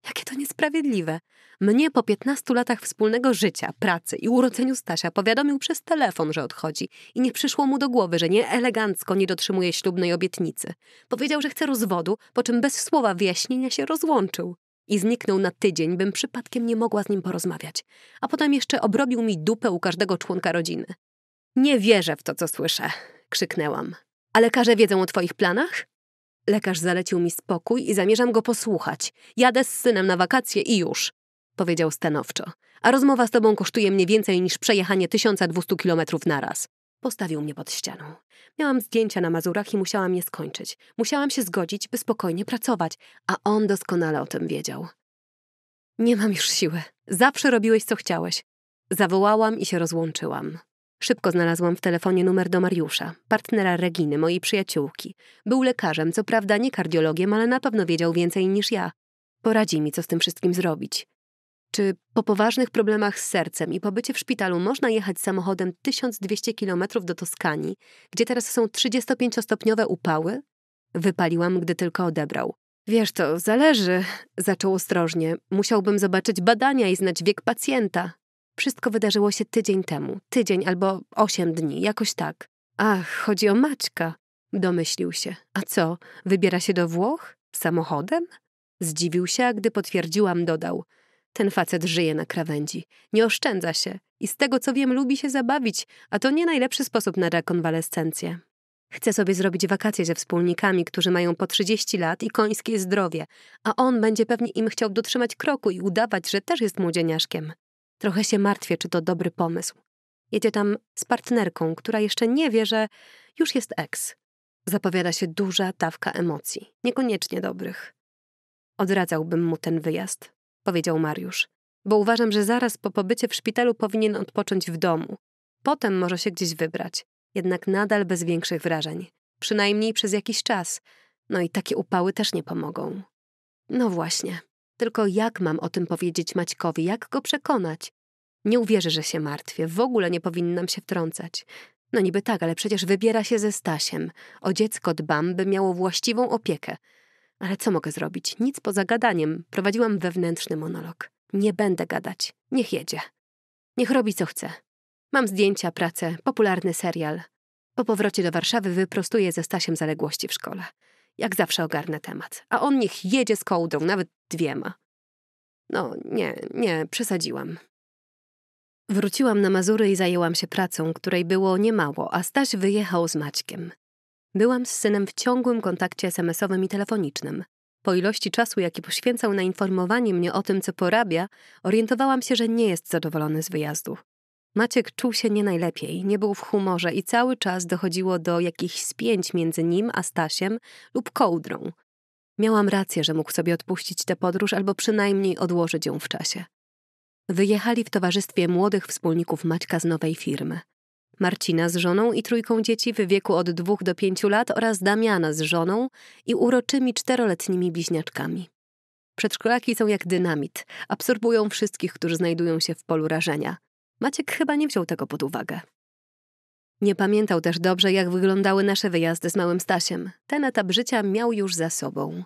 Speaker 1: Jakie to niesprawiedliwe. Mnie po 15 latach wspólnego życia, pracy i urodzeniu Stasia powiadomił przez telefon, że odchodzi i nie przyszło mu do głowy, że nieelegancko nie dotrzymuje ślubnej obietnicy. Powiedział, że chce rozwodu, po czym bez słowa wyjaśnienia się rozłączył i zniknął na tydzień, bym przypadkiem nie mogła z nim porozmawiać, a potem jeszcze obrobił mi dupę u każdego członka rodziny. Nie wierzę w to, co słyszę, krzyknęłam. A lekarze wiedzą o twoich planach? Lekarz zalecił mi spokój i zamierzam go posłuchać. Jadę z synem na wakacje i już, powiedział stanowczo. A rozmowa z tobą kosztuje mnie więcej niż przejechanie 1200 kilometrów naraz. Postawił mnie pod ścianą. Miałam zdjęcia na Mazurach i musiałam je skończyć. Musiałam się zgodzić, by spokojnie pracować, a on doskonale o tym wiedział. Nie mam już siły. Zawsze robiłeś, co chciałeś. Zawołałam i się rozłączyłam. Szybko znalazłam w telefonie numer do Mariusza, partnera Reginy, mojej przyjaciółki. Był lekarzem, co prawda nie kardiologiem, ale na pewno wiedział więcej niż ja. Poradzi mi, co z tym wszystkim zrobić. Czy po poważnych problemach z sercem i pobycie w szpitalu można jechać samochodem 1200 km do Toskanii, gdzie teraz są 35-stopniowe upały? Wypaliłam, gdy tylko odebrał. Wiesz to, zależy, zaczął ostrożnie. Musiałbym zobaczyć badania i znać wiek pacjenta. Wszystko wydarzyło się tydzień temu, tydzień albo osiem dni, jakoś tak. Ach, chodzi o Maćka, domyślił się. A co, wybiera się do Włoch? Samochodem? Zdziwił się, a gdy potwierdziłam, dodał. Ten facet żyje na krawędzi, nie oszczędza się i z tego co wiem lubi się zabawić, a to nie najlepszy sposób na rekonwalescencję. Chce sobie zrobić wakacje ze wspólnikami, którzy mają po 30 lat i końskie zdrowie, a on będzie pewnie im chciał dotrzymać kroku i udawać, że też jest młodzieniaszkiem. Trochę się martwię, czy to dobry pomysł. Jedzie tam z partnerką, która jeszcze nie wie, że już jest eks. Zapowiada się duża dawka emocji, niekoniecznie dobrych. Odradzałbym mu ten wyjazd powiedział Mariusz, bo uważam, że zaraz po pobycie w szpitalu powinien odpocząć w domu. Potem może się gdzieś wybrać, jednak nadal bez większych wrażeń, przynajmniej przez jakiś czas. No i takie upały też nie pomogą. No właśnie. Tylko jak mam o tym powiedzieć Maćkowi, jak go przekonać? Nie uwierzy, że się martwię, w ogóle nie powinnam się wtrącać. No niby tak, ale przecież wybiera się ze Stasiem. O dziecko dbam, by miało właściwą opiekę. Ale co mogę zrobić? Nic poza gadaniem. Prowadziłam wewnętrzny monolog. Nie będę gadać. Niech jedzie. Niech robi co chce. Mam zdjęcia, pracę, popularny serial. Po powrocie do Warszawy wyprostuję ze Stasiem zaległości w szkole. Jak zawsze ogarnę temat. A on niech jedzie z kołdrą, nawet dwiema. No, nie, nie, przesadziłam. Wróciłam na Mazury i zajęłam się pracą, której było niemało, a Staś wyjechał z Maćkiem. Byłam z synem w ciągłym kontakcie SMS-owym i telefonicznym. Po ilości czasu, jaki poświęcał na informowanie mnie o tym, co porabia, orientowałam się, że nie jest zadowolony z wyjazdu. Maciek czuł się nie najlepiej, nie był w humorze i cały czas dochodziło do jakichś spięć między nim a Stasiem lub kołdrą. Miałam rację, że mógł sobie odpuścić tę podróż albo przynajmniej odłożyć ją w czasie. Wyjechali w towarzystwie młodych wspólników Maćka z nowej firmy – Marcina z żoną i trójką dzieci w wieku od dwóch do pięciu lat oraz Damiana z żoną i uroczymi czteroletnimi bliźniaczkami. Przedszkolaki są jak dynamit, absorbują wszystkich, którzy znajdują się w polu rażenia. Maciek chyba nie wziął tego pod uwagę. Nie pamiętał też dobrze, jak wyglądały nasze wyjazdy z małym Stasiem. Ten etap życia miał już za sobą.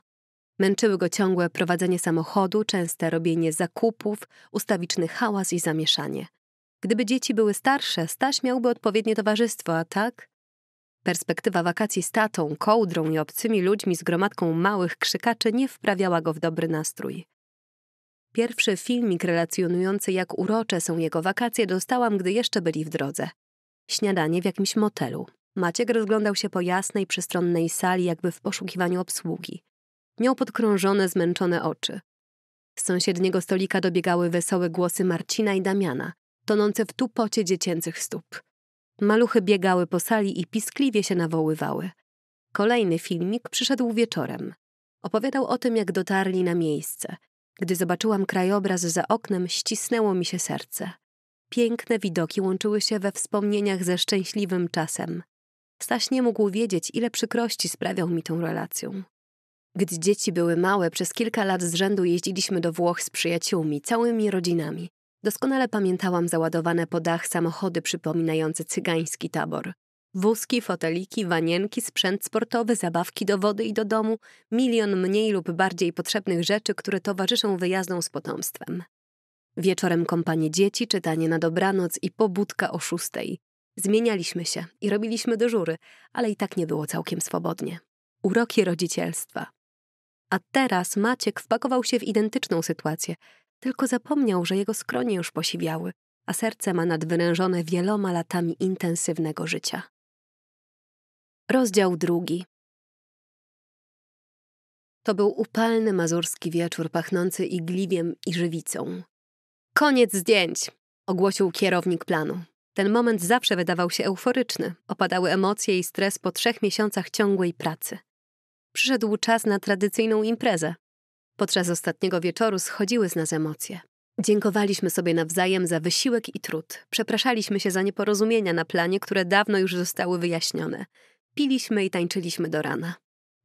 Speaker 1: Męczyły go ciągłe prowadzenie samochodu, częste robienie zakupów, ustawiczny hałas i zamieszanie. Gdyby dzieci były starsze, Staś miałby odpowiednie towarzystwo, a tak? Perspektywa wakacji z tatą, kołdrą i obcymi ludźmi z gromadką małych krzykaczy nie wprawiała go w dobry nastrój. Pierwszy filmik relacjonujący, jak urocze są jego wakacje, dostałam, gdy jeszcze byli w drodze. Śniadanie w jakimś motelu. Maciek rozglądał się po jasnej, przestronnej sali, jakby w poszukiwaniu obsługi. Miał podkrążone, zmęczone oczy. Z sąsiedniego stolika dobiegały wesołe głosy Marcina i Damiana tonące w tupocie dziecięcych stóp. Maluchy biegały po sali i piskliwie się nawoływały. Kolejny filmik przyszedł wieczorem. Opowiadał o tym, jak dotarli na miejsce. Gdy zobaczyłam krajobraz za oknem, ścisnęło mi się serce. Piękne widoki łączyły się we wspomnieniach ze szczęśliwym czasem. Staś nie mógł wiedzieć, ile przykrości sprawiał mi tą relacją. Gdy dzieci były małe, przez kilka lat z rzędu jeździliśmy do Włoch z przyjaciółmi, całymi rodzinami. Doskonale pamiętałam załadowane po dach samochody przypominające cygański tabor. Wózki, foteliki, wanienki, sprzęt sportowy, zabawki do wody i do domu, milion mniej lub bardziej potrzebnych rzeczy, które towarzyszą wyjazdom z potomstwem. Wieczorem kompanie dzieci, czytanie na dobranoc i pobudka o szóstej. Zmienialiśmy się i robiliśmy dyżury, ale i tak nie było całkiem swobodnie. Uroki rodzicielstwa. A teraz Maciek wpakował się w identyczną sytuację. Tylko zapomniał, że jego skronie już posiwiały, a serce ma nadwyrężone wieloma latami intensywnego życia. Rozdział drugi. To był upalny mazurski wieczór pachnący igliwiem i żywicą. Koniec zdjęć! ogłosił kierownik planu. Ten moment zawsze wydawał się euforyczny, opadały emocje i stres po trzech miesiącach ciągłej pracy. Przyszedł czas na tradycyjną imprezę, Podczas ostatniego wieczoru schodziły z nas emocje. Dziękowaliśmy sobie nawzajem za wysiłek i trud. Przepraszaliśmy się za nieporozumienia na planie, które dawno już zostały wyjaśnione. Piliśmy i tańczyliśmy do rana.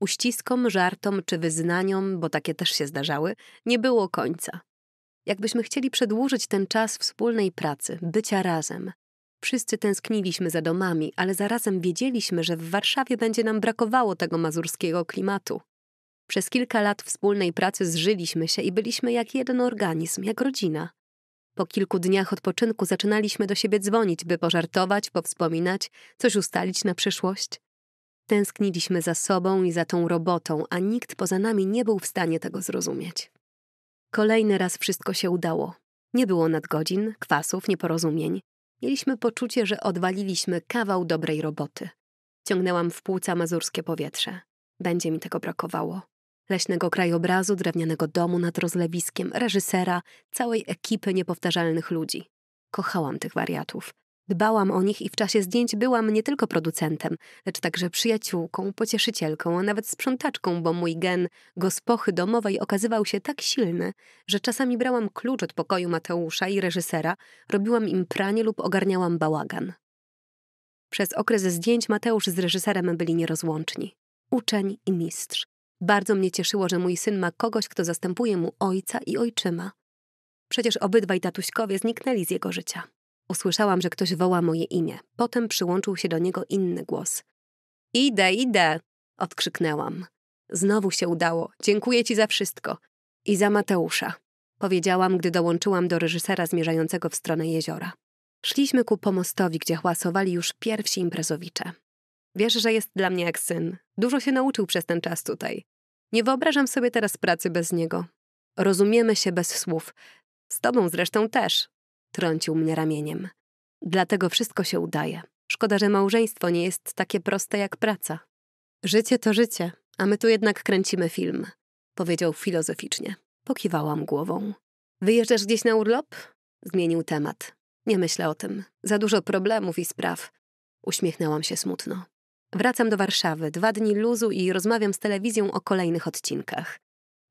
Speaker 1: Uściskom, żartom czy wyznaniom, bo takie też się zdarzały, nie było końca. Jakbyśmy chcieli przedłużyć ten czas wspólnej pracy, bycia razem. Wszyscy tęskniliśmy za domami, ale zarazem wiedzieliśmy, że w Warszawie będzie nam brakowało tego mazurskiego klimatu. Przez kilka lat wspólnej pracy zżyliśmy się i byliśmy jak jeden organizm, jak rodzina. Po kilku dniach odpoczynku zaczynaliśmy do siebie dzwonić, by pożartować, powspominać, coś ustalić na przyszłość. Tęskniliśmy za sobą i za tą robotą, a nikt poza nami nie był w stanie tego zrozumieć. Kolejny raz wszystko się udało. Nie było nadgodzin, kwasów, nieporozumień. Mieliśmy poczucie, że odwaliliśmy kawał dobrej roboty. Ciągnęłam w płuca mazurskie powietrze. Będzie mi tego brakowało leśnego krajobrazu, drewnianego domu nad rozlewiskiem, reżysera, całej ekipy niepowtarzalnych ludzi. Kochałam tych wariatów. Dbałam o nich i w czasie zdjęć byłam nie tylko producentem, lecz także przyjaciółką, pocieszycielką, a nawet sprzątaczką, bo mój gen gospochy domowej okazywał się tak silny, że czasami brałam klucz od pokoju Mateusza i reżysera, robiłam im pranie lub ogarniałam bałagan. Przez okres zdjęć Mateusz z reżyserem byli nierozłączni. Uczeń i mistrz. Bardzo mnie cieszyło, że mój syn ma kogoś, kto zastępuje mu ojca i ojczyma. Przecież obydwaj tatuśkowie zniknęli z jego życia. Usłyszałam, że ktoś woła moje imię. Potem przyłączył się do niego inny głos. Idę, idę! odkrzyknęłam. Znowu się udało. Dziękuję ci za wszystko. I za Mateusza. Powiedziałam, gdy dołączyłam do reżysera zmierzającego w stronę jeziora. Szliśmy ku pomostowi, gdzie hałasowali już pierwsi imprezowicze. Wiesz, że jest dla mnie jak syn. Dużo się nauczył przez ten czas tutaj. Nie wyobrażam sobie teraz pracy bez niego. Rozumiemy się bez słów. Z tobą zresztą też. Trącił mnie ramieniem. Dlatego wszystko się udaje. Szkoda, że małżeństwo nie jest takie proste jak praca. Życie to życie, a my tu jednak kręcimy film, powiedział filozoficznie. Pokiwałam głową. Wyjeżdżasz gdzieś na urlop? Zmienił temat. Nie myślę o tym. Za dużo problemów i spraw. Uśmiechnęłam się smutno. Wracam do Warszawy, dwa dni luzu i rozmawiam z telewizją o kolejnych odcinkach.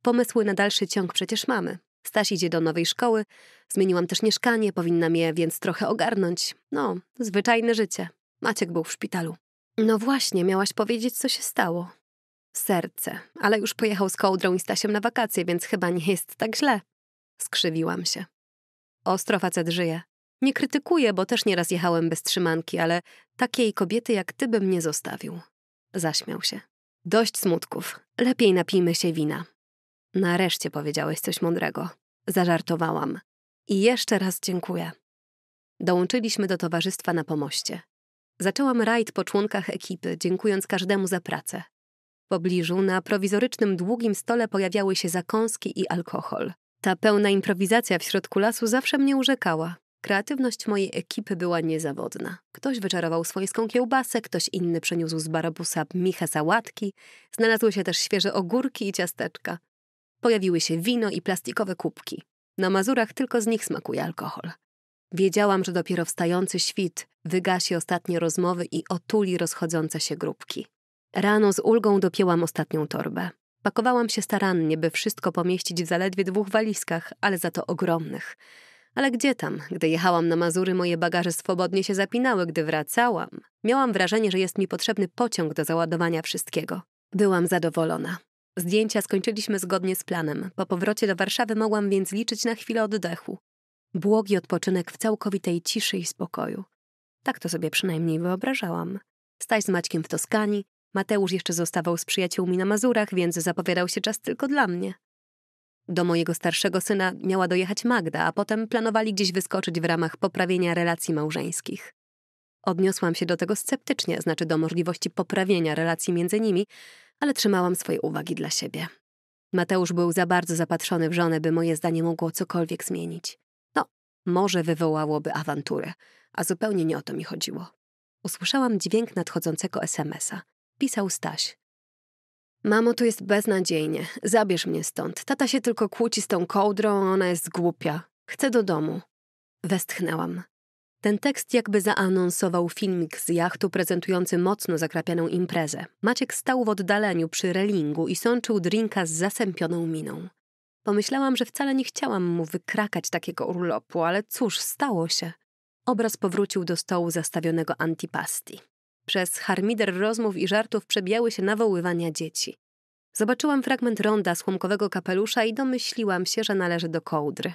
Speaker 1: Pomysły na dalszy ciąg przecież mamy. Staś idzie do nowej szkoły, zmieniłam też mieszkanie, powinnam je więc trochę ogarnąć. No, zwyczajne życie. Maciek był w szpitalu. No właśnie, miałaś powiedzieć, co się stało. Serce, ale już pojechał z kołdrą i Stasiem na wakacje, więc chyba nie jest tak źle. Skrzywiłam się. Ostro facet żyje. Nie krytykuję, bo też nieraz jechałem bez trzymanki, ale takiej kobiety jak ty bym nie zostawił. Zaśmiał się. Dość smutków. Lepiej napijmy się wina. Nareszcie powiedziałeś coś mądrego. Zażartowałam. I jeszcze raz dziękuję. Dołączyliśmy do towarzystwa na pomoście. Zaczęłam rajd po członkach ekipy, dziękując każdemu za pracę. W pobliżu na prowizorycznym długim stole pojawiały się zakąski i alkohol. Ta pełna improwizacja w środku lasu zawsze mnie urzekała. Kreatywność mojej ekipy była niezawodna. Ktoś wyczarował swojską kiełbasę, ktoś inny przeniósł z barabusa micha sałatki, znalazły się też świeże ogórki i ciasteczka. Pojawiły się wino i plastikowe kubki. Na Mazurach tylko z nich smakuje alkohol. Wiedziałam, że dopiero wstający świt wygasi ostatnie rozmowy i otuli rozchodzące się grupki. Rano z ulgą dopięłam ostatnią torbę. Pakowałam się starannie, by wszystko pomieścić w zaledwie dwóch walizkach, ale za to ogromnych – ale gdzie tam? Gdy jechałam na Mazury, moje bagaże swobodnie się zapinały, gdy wracałam. Miałam wrażenie, że jest mi potrzebny pociąg do załadowania wszystkiego. Byłam zadowolona. Zdjęcia skończyliśmy zgodnie z planem. Po powrocie do Warszawy mogłam więc liczyć na chwilę oddechu. Błogi odpoczynek w całkowitej ciszy i spokoju. Tak to sobie przynajmniej wyobrażałam. Staś z Maćkiem w Toskanii, Mateusz jeszcze zostawał z przyjaciółmi na Mazurach, więc zapowiadał się czas tylko dla mnie. Do mojego starszego syna miała dojechać Magda, a potem planowali gdzieś wyskoczyć w ramach poprawienia relacji małżeńskich. Odniosłam się do tego sceptycznie, znaczy do możliwości poprawienia relacji między nimi, ale trzymałam swoje uwagi dla siebie. Mateusz był za bardzo zapatrzony w żonę, by moje zdanie mogło cokolwiek zmienić. No, może wywołałoby awanturę, a zupełnie nie o to mi chodziło. Usłyszałam dźwięk nadchodzącego SMS-a. Pisał Staś. Mamo, tu jest beznadziejnie. Zabierz mnie stąd. Tata się tylko kłóci z tą kołdrą, ona jest głupia. Chcę do domu. Westchnęłam. Ten tekst jakby zaanonsował filmik z jachtu prezentujący mocno zakrapianą imprezę. Maciek stał w oddaleniu przy relingu i sączył drinka z zasępioną miną. Pomyślałam, że wcale nie chciałam mu wykrakać takiego urlopu, ale cóż, stało się. Obraz powrócił do stołu zastawionego antipasti. Przez harmider rozmów i żartów przebijały się nawoływania dzieci. Zobaczyłam fragment ronda z kapelusza i domyśliłam się, że należy do kołdry.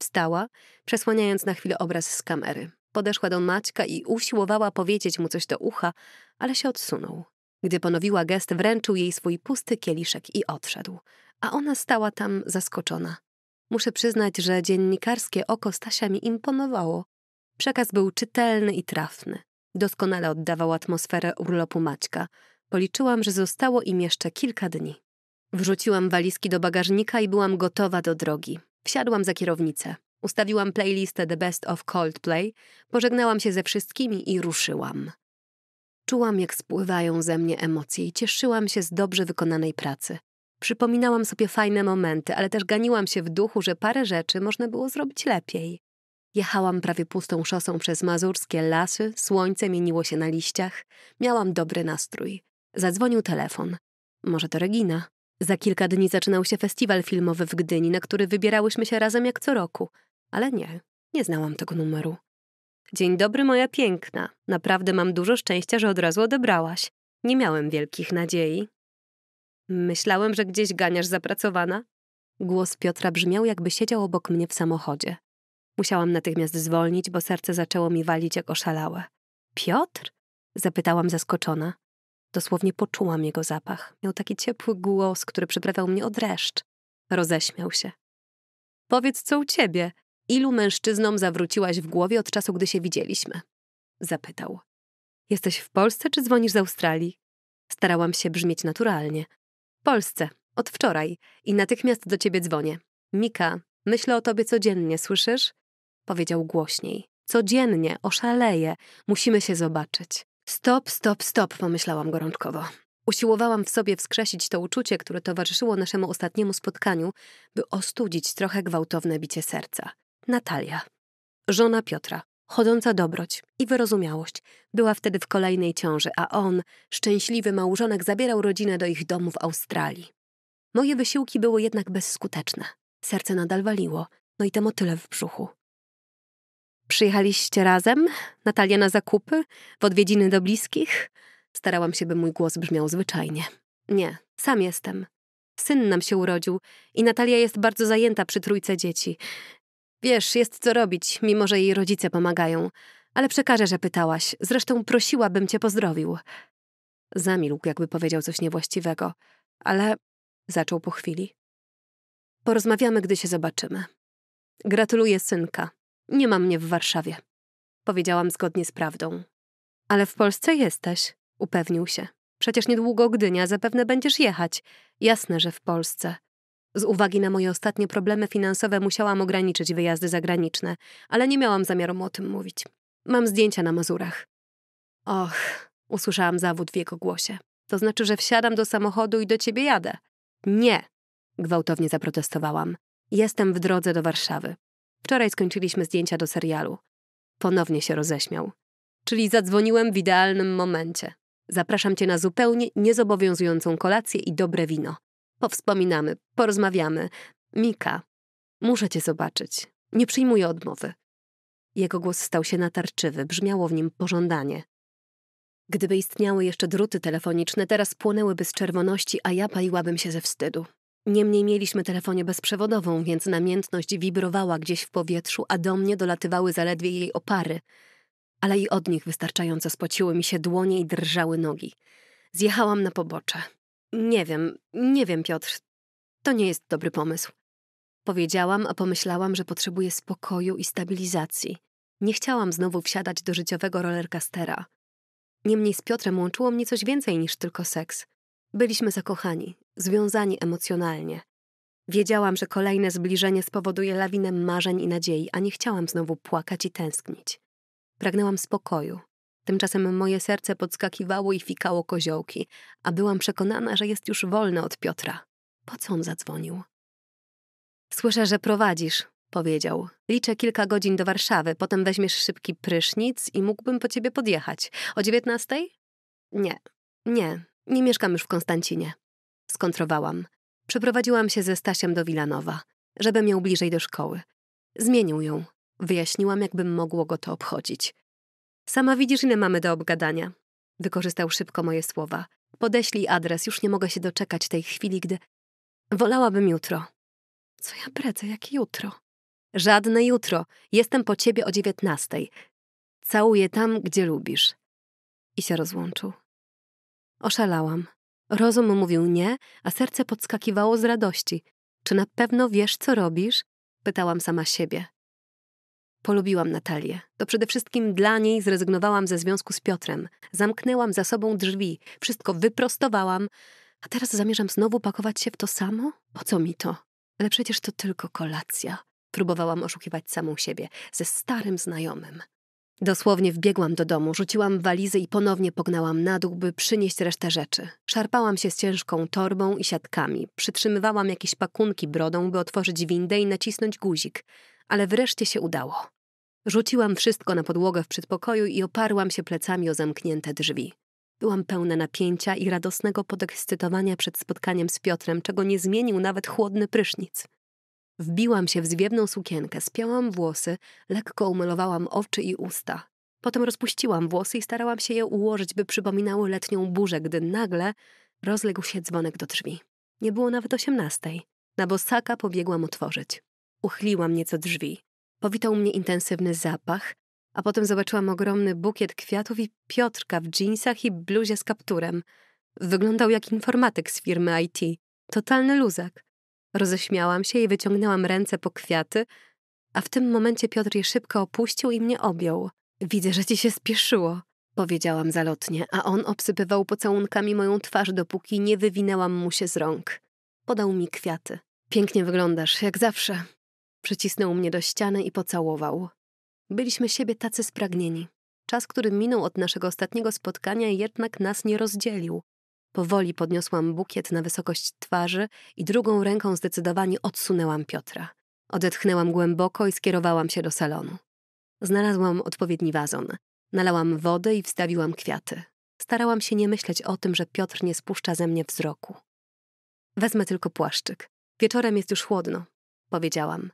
Speaker 1: Wstała, przesłaniając na chwilę obraz z kamery. Podeszła do Maćka i usiłowała powiedzieć mu coś do ucha, ale się odsunął. Gdy ponowiła gest, wręczył jej swój pusty kieliszek i odszedł, a ona stała tam zaskoczona. Muszę przyznać, że dziennikarskie oko Stasia mi imponowało. Przekaz był czytelny i trafny. Doskonale oddawał atmosferę urlopu Maćka. Policzyłam, że zostało im jeszcze kilka dni. Wrzuciłam walizki do bagażnika i byłam gotowa do drogi. Wsiadłam za kierownicę. Ustawiłam playlistę The Best of Coldplay, pożegnałam się ze wszystkimi i ruszyłam. Czułam, jak spływają ze mnie emocje i cieszyłam się z dobrze wykonanej pracy. Przypominałam sobie fajne momenty, ale też ganiłam się w duchu, że parę rzeczy można było zrobić lepiej. Jechałam prawie pustą szosą przez mazurskie lasy, słońce mieniło się na liściach, miałam dobry nastrój. Zadzwonił telefon. Może to Regina. Za kilka dni zaczynał się festiwal filmowy w Gdyni, na który wybierałyśmy się razem jak co roku. Ale nie, nie znałam tego numeru. Dzień dobry, moja piękna. Naprawdę mam dużo szczęścia, że od razu odebrałaś. Nie miałem wielkich nadziei. Myślałem, że gdzieś ganiasz zapracowana. Głos Piotra brzmiał, jakby siedział obok mnie w samochodzie. Musiałam natychmiast zwolnić, bo serce zaczęło mi walić jak oszalałe. Piotr? Zapytałam zaskoczona. Dosłownie poczułam jego zapach. Miał taki ciepły głos, który przyprawiał mnie od dreszcz. Roześmiał się. Powiedz, co u ciebie? Ilu mężczyznom zawróciłaś w głowie od czasu, gdy się widzieliśmy? Zapytał. Jesteś w Polsce czy dzwonisz z Australii? Starałam się brzmieć naturalnie. W Polsce, od wczoraj i natychmiast do ciebie dzwonię. Mika, myślę o tobie codziennie, słyszysz? powiedział głośniej. Codziennie, oszaleje, musimy się zobaczyć. Stop, stop, stop, pomyślałam gorączkowo. Usiłowałam w sobie wskrzesić to uczucie, które towarzyszyło naszemu ostatniemu spotkaniu, by ostudzić trochę gwałtowne bicie serca. Natalia, żona Piotra, chodząca dobroć i wyrozumiałość, była wtedy w kolejnej ciąży, a on, szczęśliwy małżonek, zabierał rodzinę do ich domu w Australii. Moje wysiłki były jednak bezskuteczne. Serce nadal waliło, no i te motyle w brzuchu. Przyjechaliście razem, Natalia na zakupy, w odwiedziny do bliskich? Starałam się, by mój głos brzmiał zwyczajnie. Nie, sam jestem. Syn nam się urodził i Natalia jest bardzo zajęta przy trójce dzieci. Wiesz, jest co robić, mimo że jej rodzice pomagają. Ale przekażę, że pytałaś. Zresztą prosiłabym cię pozdrowił. Zamilkł, jakby powiedział coś niewłaściwego, ale zaczął po chwili. Porozmawiamy, gdy się zobaczymy. Gratuluję synka. Nie ma mnie w Warszawie. Powiedziałam zgodnie z prawdą. Ale w Polsce jesteś, upewnił się. Przecież niedługo Gdynia zapewne będziesz jechać. Jasne, że w Polsce. Z uwagi na moje ostatnie problemy finansowe musiałam ograniczyć wyjazdy zagraniczne, ale nie miałam zamiaru o tym mówić. Mam zdjęcia na Mazurach. Och, usłyszałam zawód w jego głosie. To znaczy, że wsiadam do samochodu i do ciebie jadę. Nie, gwałtownie zaprotestowałam. Jestem w drodze do Warszawy. Wczoraj skończyliśmy zdjęcia do serialu. Ponownie się roześmiał. Czyli zadzwoniłem w idealnym momencie. Zapraszam cię na zupełnie niezobowiązującą kolację i dobre wino. Powspominamy, porozmawiamy. Mika, muszę cię zobaczyć. Nie przyjmuję odmowy. Jego głos stał się natarczywy, brzmiało w nim pożądanie. Gdyby istniały jeszcze druty telefoniczne, teraz płonęłyby z czerwoności, a ja paliłabym się ze wstydu. Niemniej mieliśmy telefonię bezprzewodową, więc namiętność wibrowała gdzieś w powietrzu, a do mnie dolatywały zaledwie jej opary. Ale i od nich wystarczająco spociły mi się dłonie i drżały nogi. Zjechałam na pobocze. Nie wiem, nie wiem, Piotr. To nie jest dobry pomysł. Powiedziałam, a pomyślałam, że potrzebuję spokoju i stabilizacji. Nie chciałam znowu wsiadać do życiowego rollercastera. Niemniej z Piotrem łączyło mnie coś więcej niż tylko seks. Byliśmy zakochani, związani emocjonalnie. Wiedziałam, że kolejne zbliżenie spowoduje lawinę marzeń i nadziei, a nie chciałam znowu płakać i tęsknić. Pragnęłam spokoju. Tymczasem moje serce podskakiwało i fikało koziołki, a byłam przekonana, że jest już wolne od Piotra. Po co on zadzwonił? Słyszę, że prowadzisz, powiedział. Liczę kilka godzin do Warszawy, potem weźmiesz szybki prysznic i mógłbym po ciebie podjechać. O dziewiętnastej? Nie, nie, nie mieszkam już w Konstancinie skontrowałam. Przeprowadziłam się ze Stasiem do Wilanowa, żeby miał bliżej do szkoły. Zmienił ją. Wyjaśniłam, jakbym mogło go to obchodzić. Sama widzisz, ile mamy do obgadania. Wykorzystał szybko moje słowa. Podeślij adres, już nie mogę się doczekać tej chwili, gdy... Wolałabym jutro. Co ja bredzę, jak jutro? Żadne jutro. Jestem po ciebie o dziewiętnastej. Całuję tam, gdzie lubisz. I się rozłączył. Oszalałam. Rozum mówił nie, a serce podskakiwało z radości. Czy na pewno wiesz, co robisz? Pytałam sama siebie. Polubiłam Natalię. To przede wszystkim dla niej zrezygnowałam ze związku z Piotrem. Zamknęłam za sobą drzwi, wszystko wyprostowałam, a teraz zamierzam znowu pakować się w to samo? O co mi to? Ale przecież to tylko kolacja. Próbowałam oszukiwać samą siebie ze starym znajomym. Dosłownie wbiegłam do domu, rzuciłam walizy i ponownie pognałam na dół, by przynieść resztę rzeczy. Szarpałam się z ciężką torbą i siatkami, przytrzymywałam jakieś pakunki brodą, by otworzyć windę i nacisnąć guzik, ale wreszcie się udało. Rzuciłam wszystko na podłogę w przedpokoju i oparłam się plecami o zamknięte drzwi. Byłam pełna napięcia i radosnego podekscytowania przed spotkaniem z Piotrem, czego nie zmienił nawet chłodny prysznic. Wbiłam się w zwiewną sukienkę, spięłam włosy, lekko umalowałam oczy i usta. Potem rozpuściłam włosy i starałam się je ułożyć, by przypominały letnią burzę, gdy nagle rozległ się dzwonek do drzwi. Nie było nawet osiemnastej. Na bosaka pobiegłam otworzyć. Uchyliłam nieco drzwi. Powitał mnie intensywny zapach, a potem zobaczyłam ogromny bukiet kwiatów i Piotrka w dżinsach i bluzie z kapturem. Wyglądał jak informatyk z firmy IT. Totalny luzak. Roześmiałam się i wyciągnęłam ręce po kwiaty, a w tym momencie Piotr je szybko opuścił i mnie objął. Widzę, że ci się spieszyło, powiedziałam zalotnie, a on obsypywał pocałunkami moją twarz, dopóki nie wywinęłam mu się z rąk. Podał mi kwiaty. Pięknie wyglądasz, jak zawsze. Przycisnął mnie do ściany i pocałował. Byliśmy siebie tacy spragnieni. Czas, który minął od naszego ostatniego spotkania, jednak nas nie rozdzielił. Powoli podniosłam bukiet na wysokość twarzy i drugą ręką zdecydowanie odsunęłam Piotra. Odetchnęłam głęboko i skierowałam się do salonu. Znalazłam odpowiedni wazon. Nalałam wodę i wstawiłam kwiaty. Starałam się nie myśleć o tym, że Piotr nie spuszcza ze mnie wzroku. Wezmę tylko płaszczyk. Wieczorem jest już chłodno, powiedziałam.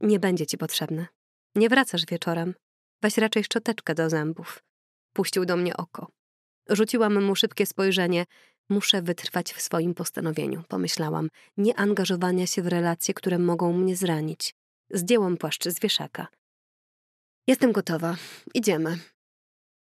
Speaker 1: Nie będzie ci potrzebne. Nie wracasz wieczorem. Weź raczej szczoteczkę do zębów. Puścił do mnie oko. Rzuciłam mu szybkie spojrzenie. Muszę wytrwać w swoim postanowieniu, pomyślałam, nie angażowania się w relacje, które mogą mnie zranić. Zdjęłam płaszcz z wieszaka. Jestem gotowa. Idziemy.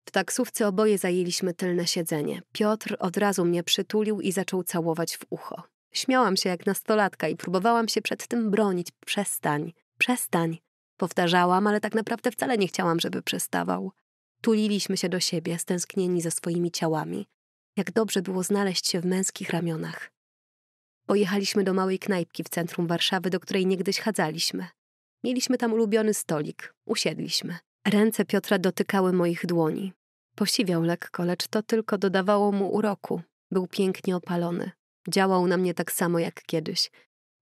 Speaker 1: W taksówce oboje zajęliśmy tylne siedzenie. Piotr od razu mnie przytulił i zaczął całować w ucho. Śmiałam się jak nastolatka i próbowałam się przed tym bronić. Przestań, przestań. Powtarzałam, ale tak naprawdę wcale nie chciałam, żeby przestawał. Tuliliśmy się do siebie, stęsknieni za swoimi ciałami. Jak dobrze było znaleźć się w męskich ramionach. Pojechaliśmy do małej knajpki w centrum Warszawy, do której niegdyś chadzaliśmy. Mieliśmy tam ulubiony stolik. Usiedliśmy. Ręce Piotra dotykały moich dłoni. Posiwiał lekko, lecz to tylko dodawało mu uroku. Był pięknie opalony. Działał na mnie tak samo jak kiedyś.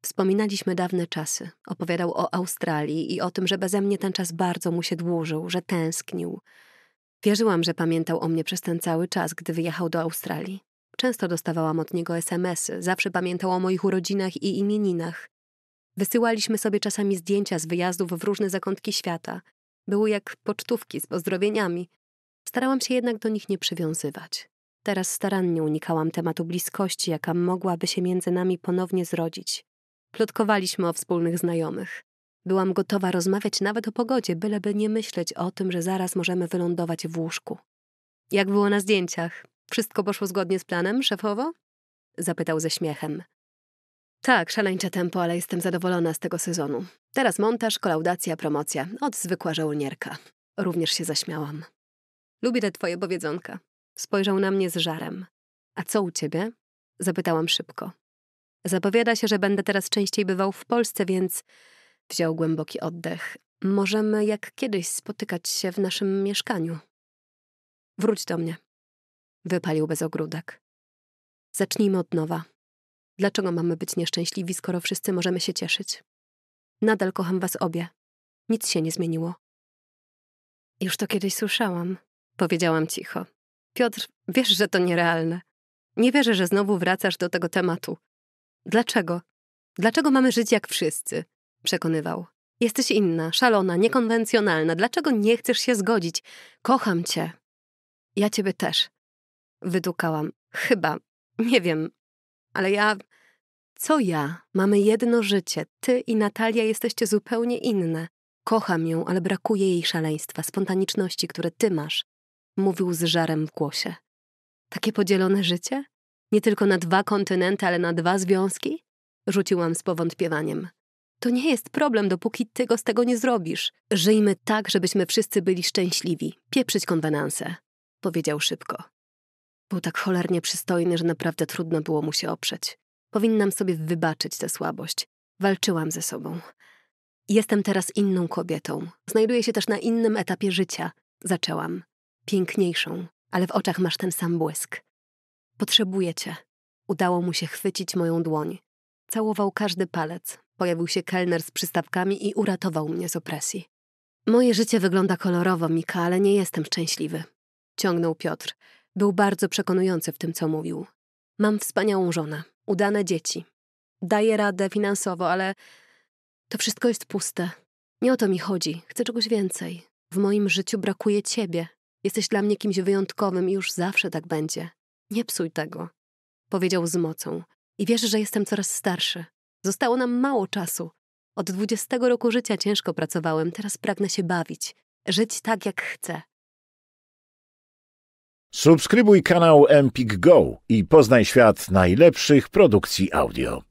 Speaker 1: Wspominaliśmy dawne czasy. Opowiadał o Australii i o tym, że beze mnie ten czas bardzo mu się dłużył, że tęsknił. Wierzyłam, że pamiętał o mnie przez ten cały czas, gdy wyjechał do Australii. Często dostawałam od niego SMS-y, zawsze pamiętał o moich urodzinach i imieninach. Wysyłaliśmy sobie czasami zdjęcia z wyjazdów w różne zakątki świata. Były jak pocztówki z pozdrowieniami. Starałam się jednak do nich nie przywiązywać. Teraz starannie unikałam tematu bliskości, jaka mogłaby się między nami ponownie zrodzić. Plotkowaliśmy o wspólnych znajomych. Byłam gotowa rozmawiać nawet o pogodzie, byleby nie myśleć o tym, że zaraz możemy wylądować w łóżku. Jak było na zdjęciach? Wszystko poszło zgodnie z planem, szefowo? Zapytał ze śmiechem. Tak, szaleńcze tempo, ale jestem zadowolona z tego sezonu. Teraz montaż, kolaudacja, promocja. Od zwykła żołnierka. Również się zaśmiałam. Lubię te twoje powiedzonka. Spojrzał na mnie z żarem. A co u ciebie? Zapytałam szybko. Zapowiada się, że będę teraz częściej bywał w Polsce, więc Wziął głęboki oddech. Możemy jak kiedyś spotykać się w naszym mieszkaniu. Wróć do mnie. Wypalił bez ogródek. Zacznijmy od nowa. Dlaczego mamy być nieszczęśliwi, skoro wszyscy możemy się cieszyć? Nadal kocham was obie. Nic się nie zmieniło. Już to kiedyś słyszałam, powiedziałam cicho. Piotr, wiesz, że to nierealne. Nie wierzę, że znowu wracasz do tego tematu. Dlaczego? Dlaczego mamy żyć jak wszyscy? Przekonywał. Jesteś inna, szalona, niekonwencjonalna. Dlaczego nie chcesz się zgodzić? Kocham cię. Ja ciebie też. Wydukałam. Chyba. Nie wiem. Ale ja. Co ja? Mamy jedno życie. Ty i Natalia jesteście zupełnie inne. Kocham ją, ale brakuje jej szaleństwa, spontaniczności, które ty masz. Mówił z żarem w głosie. Takie podzielone życie? Nie tylko na dwa kontynenty, ale na dwa związki? Rzuciłam z powątpiewaniem. To nie jest problem, dopóki ty go z tego nie zrobisz. Żyjmy tak, żebyśmy wszyscy byli szczęśliwi. Pieprzyć konwenanse. Powiedział szybko. Był tak cholernie przystojny, że naprawdę trudno było mu się oprzeć. Powinnam sobie wybaczyć tę słabość. Walczyłam ze sobą. Jestem teraz inną kobietą. Znajduję się też na innym etapie życia. Zaczęłam. Piękniejszą, ale w oczach masz ten sam błysk. Potrzebuję cię. Udało mu się chwycić moją dłoń. Całował każdy palec, pojawił się kelner z przystawkami i uratował mnie z opresji. Moje życie wygląda kolorowo, Mika, ale nie jestem szczęśliwy. Ciągnął Piotr. Był bardzo przekonujący w tym, co mówił. Mam wspaniałą żonę, udane dzieci. Daję radę finansowo, ale to wszystko jest puste. Nie o to mi chodzi. Chcę czegoś więcej. W moim życiu brakuje ciebie. Jesteś dla mnie kimś wyjątkowym i już zawsze tak będzie. Nie psuj tego. Powiedział z mocą. I wiesz, że jestem coraz starszy. Zostało nam mało czasu. Od 20 roku życia ciężko pracowałem, teraz pragnę się bawić, żyć tak jak chcę. Subskrybuj kanał Empik Go i poznaj świat najlepszych produkcji audio.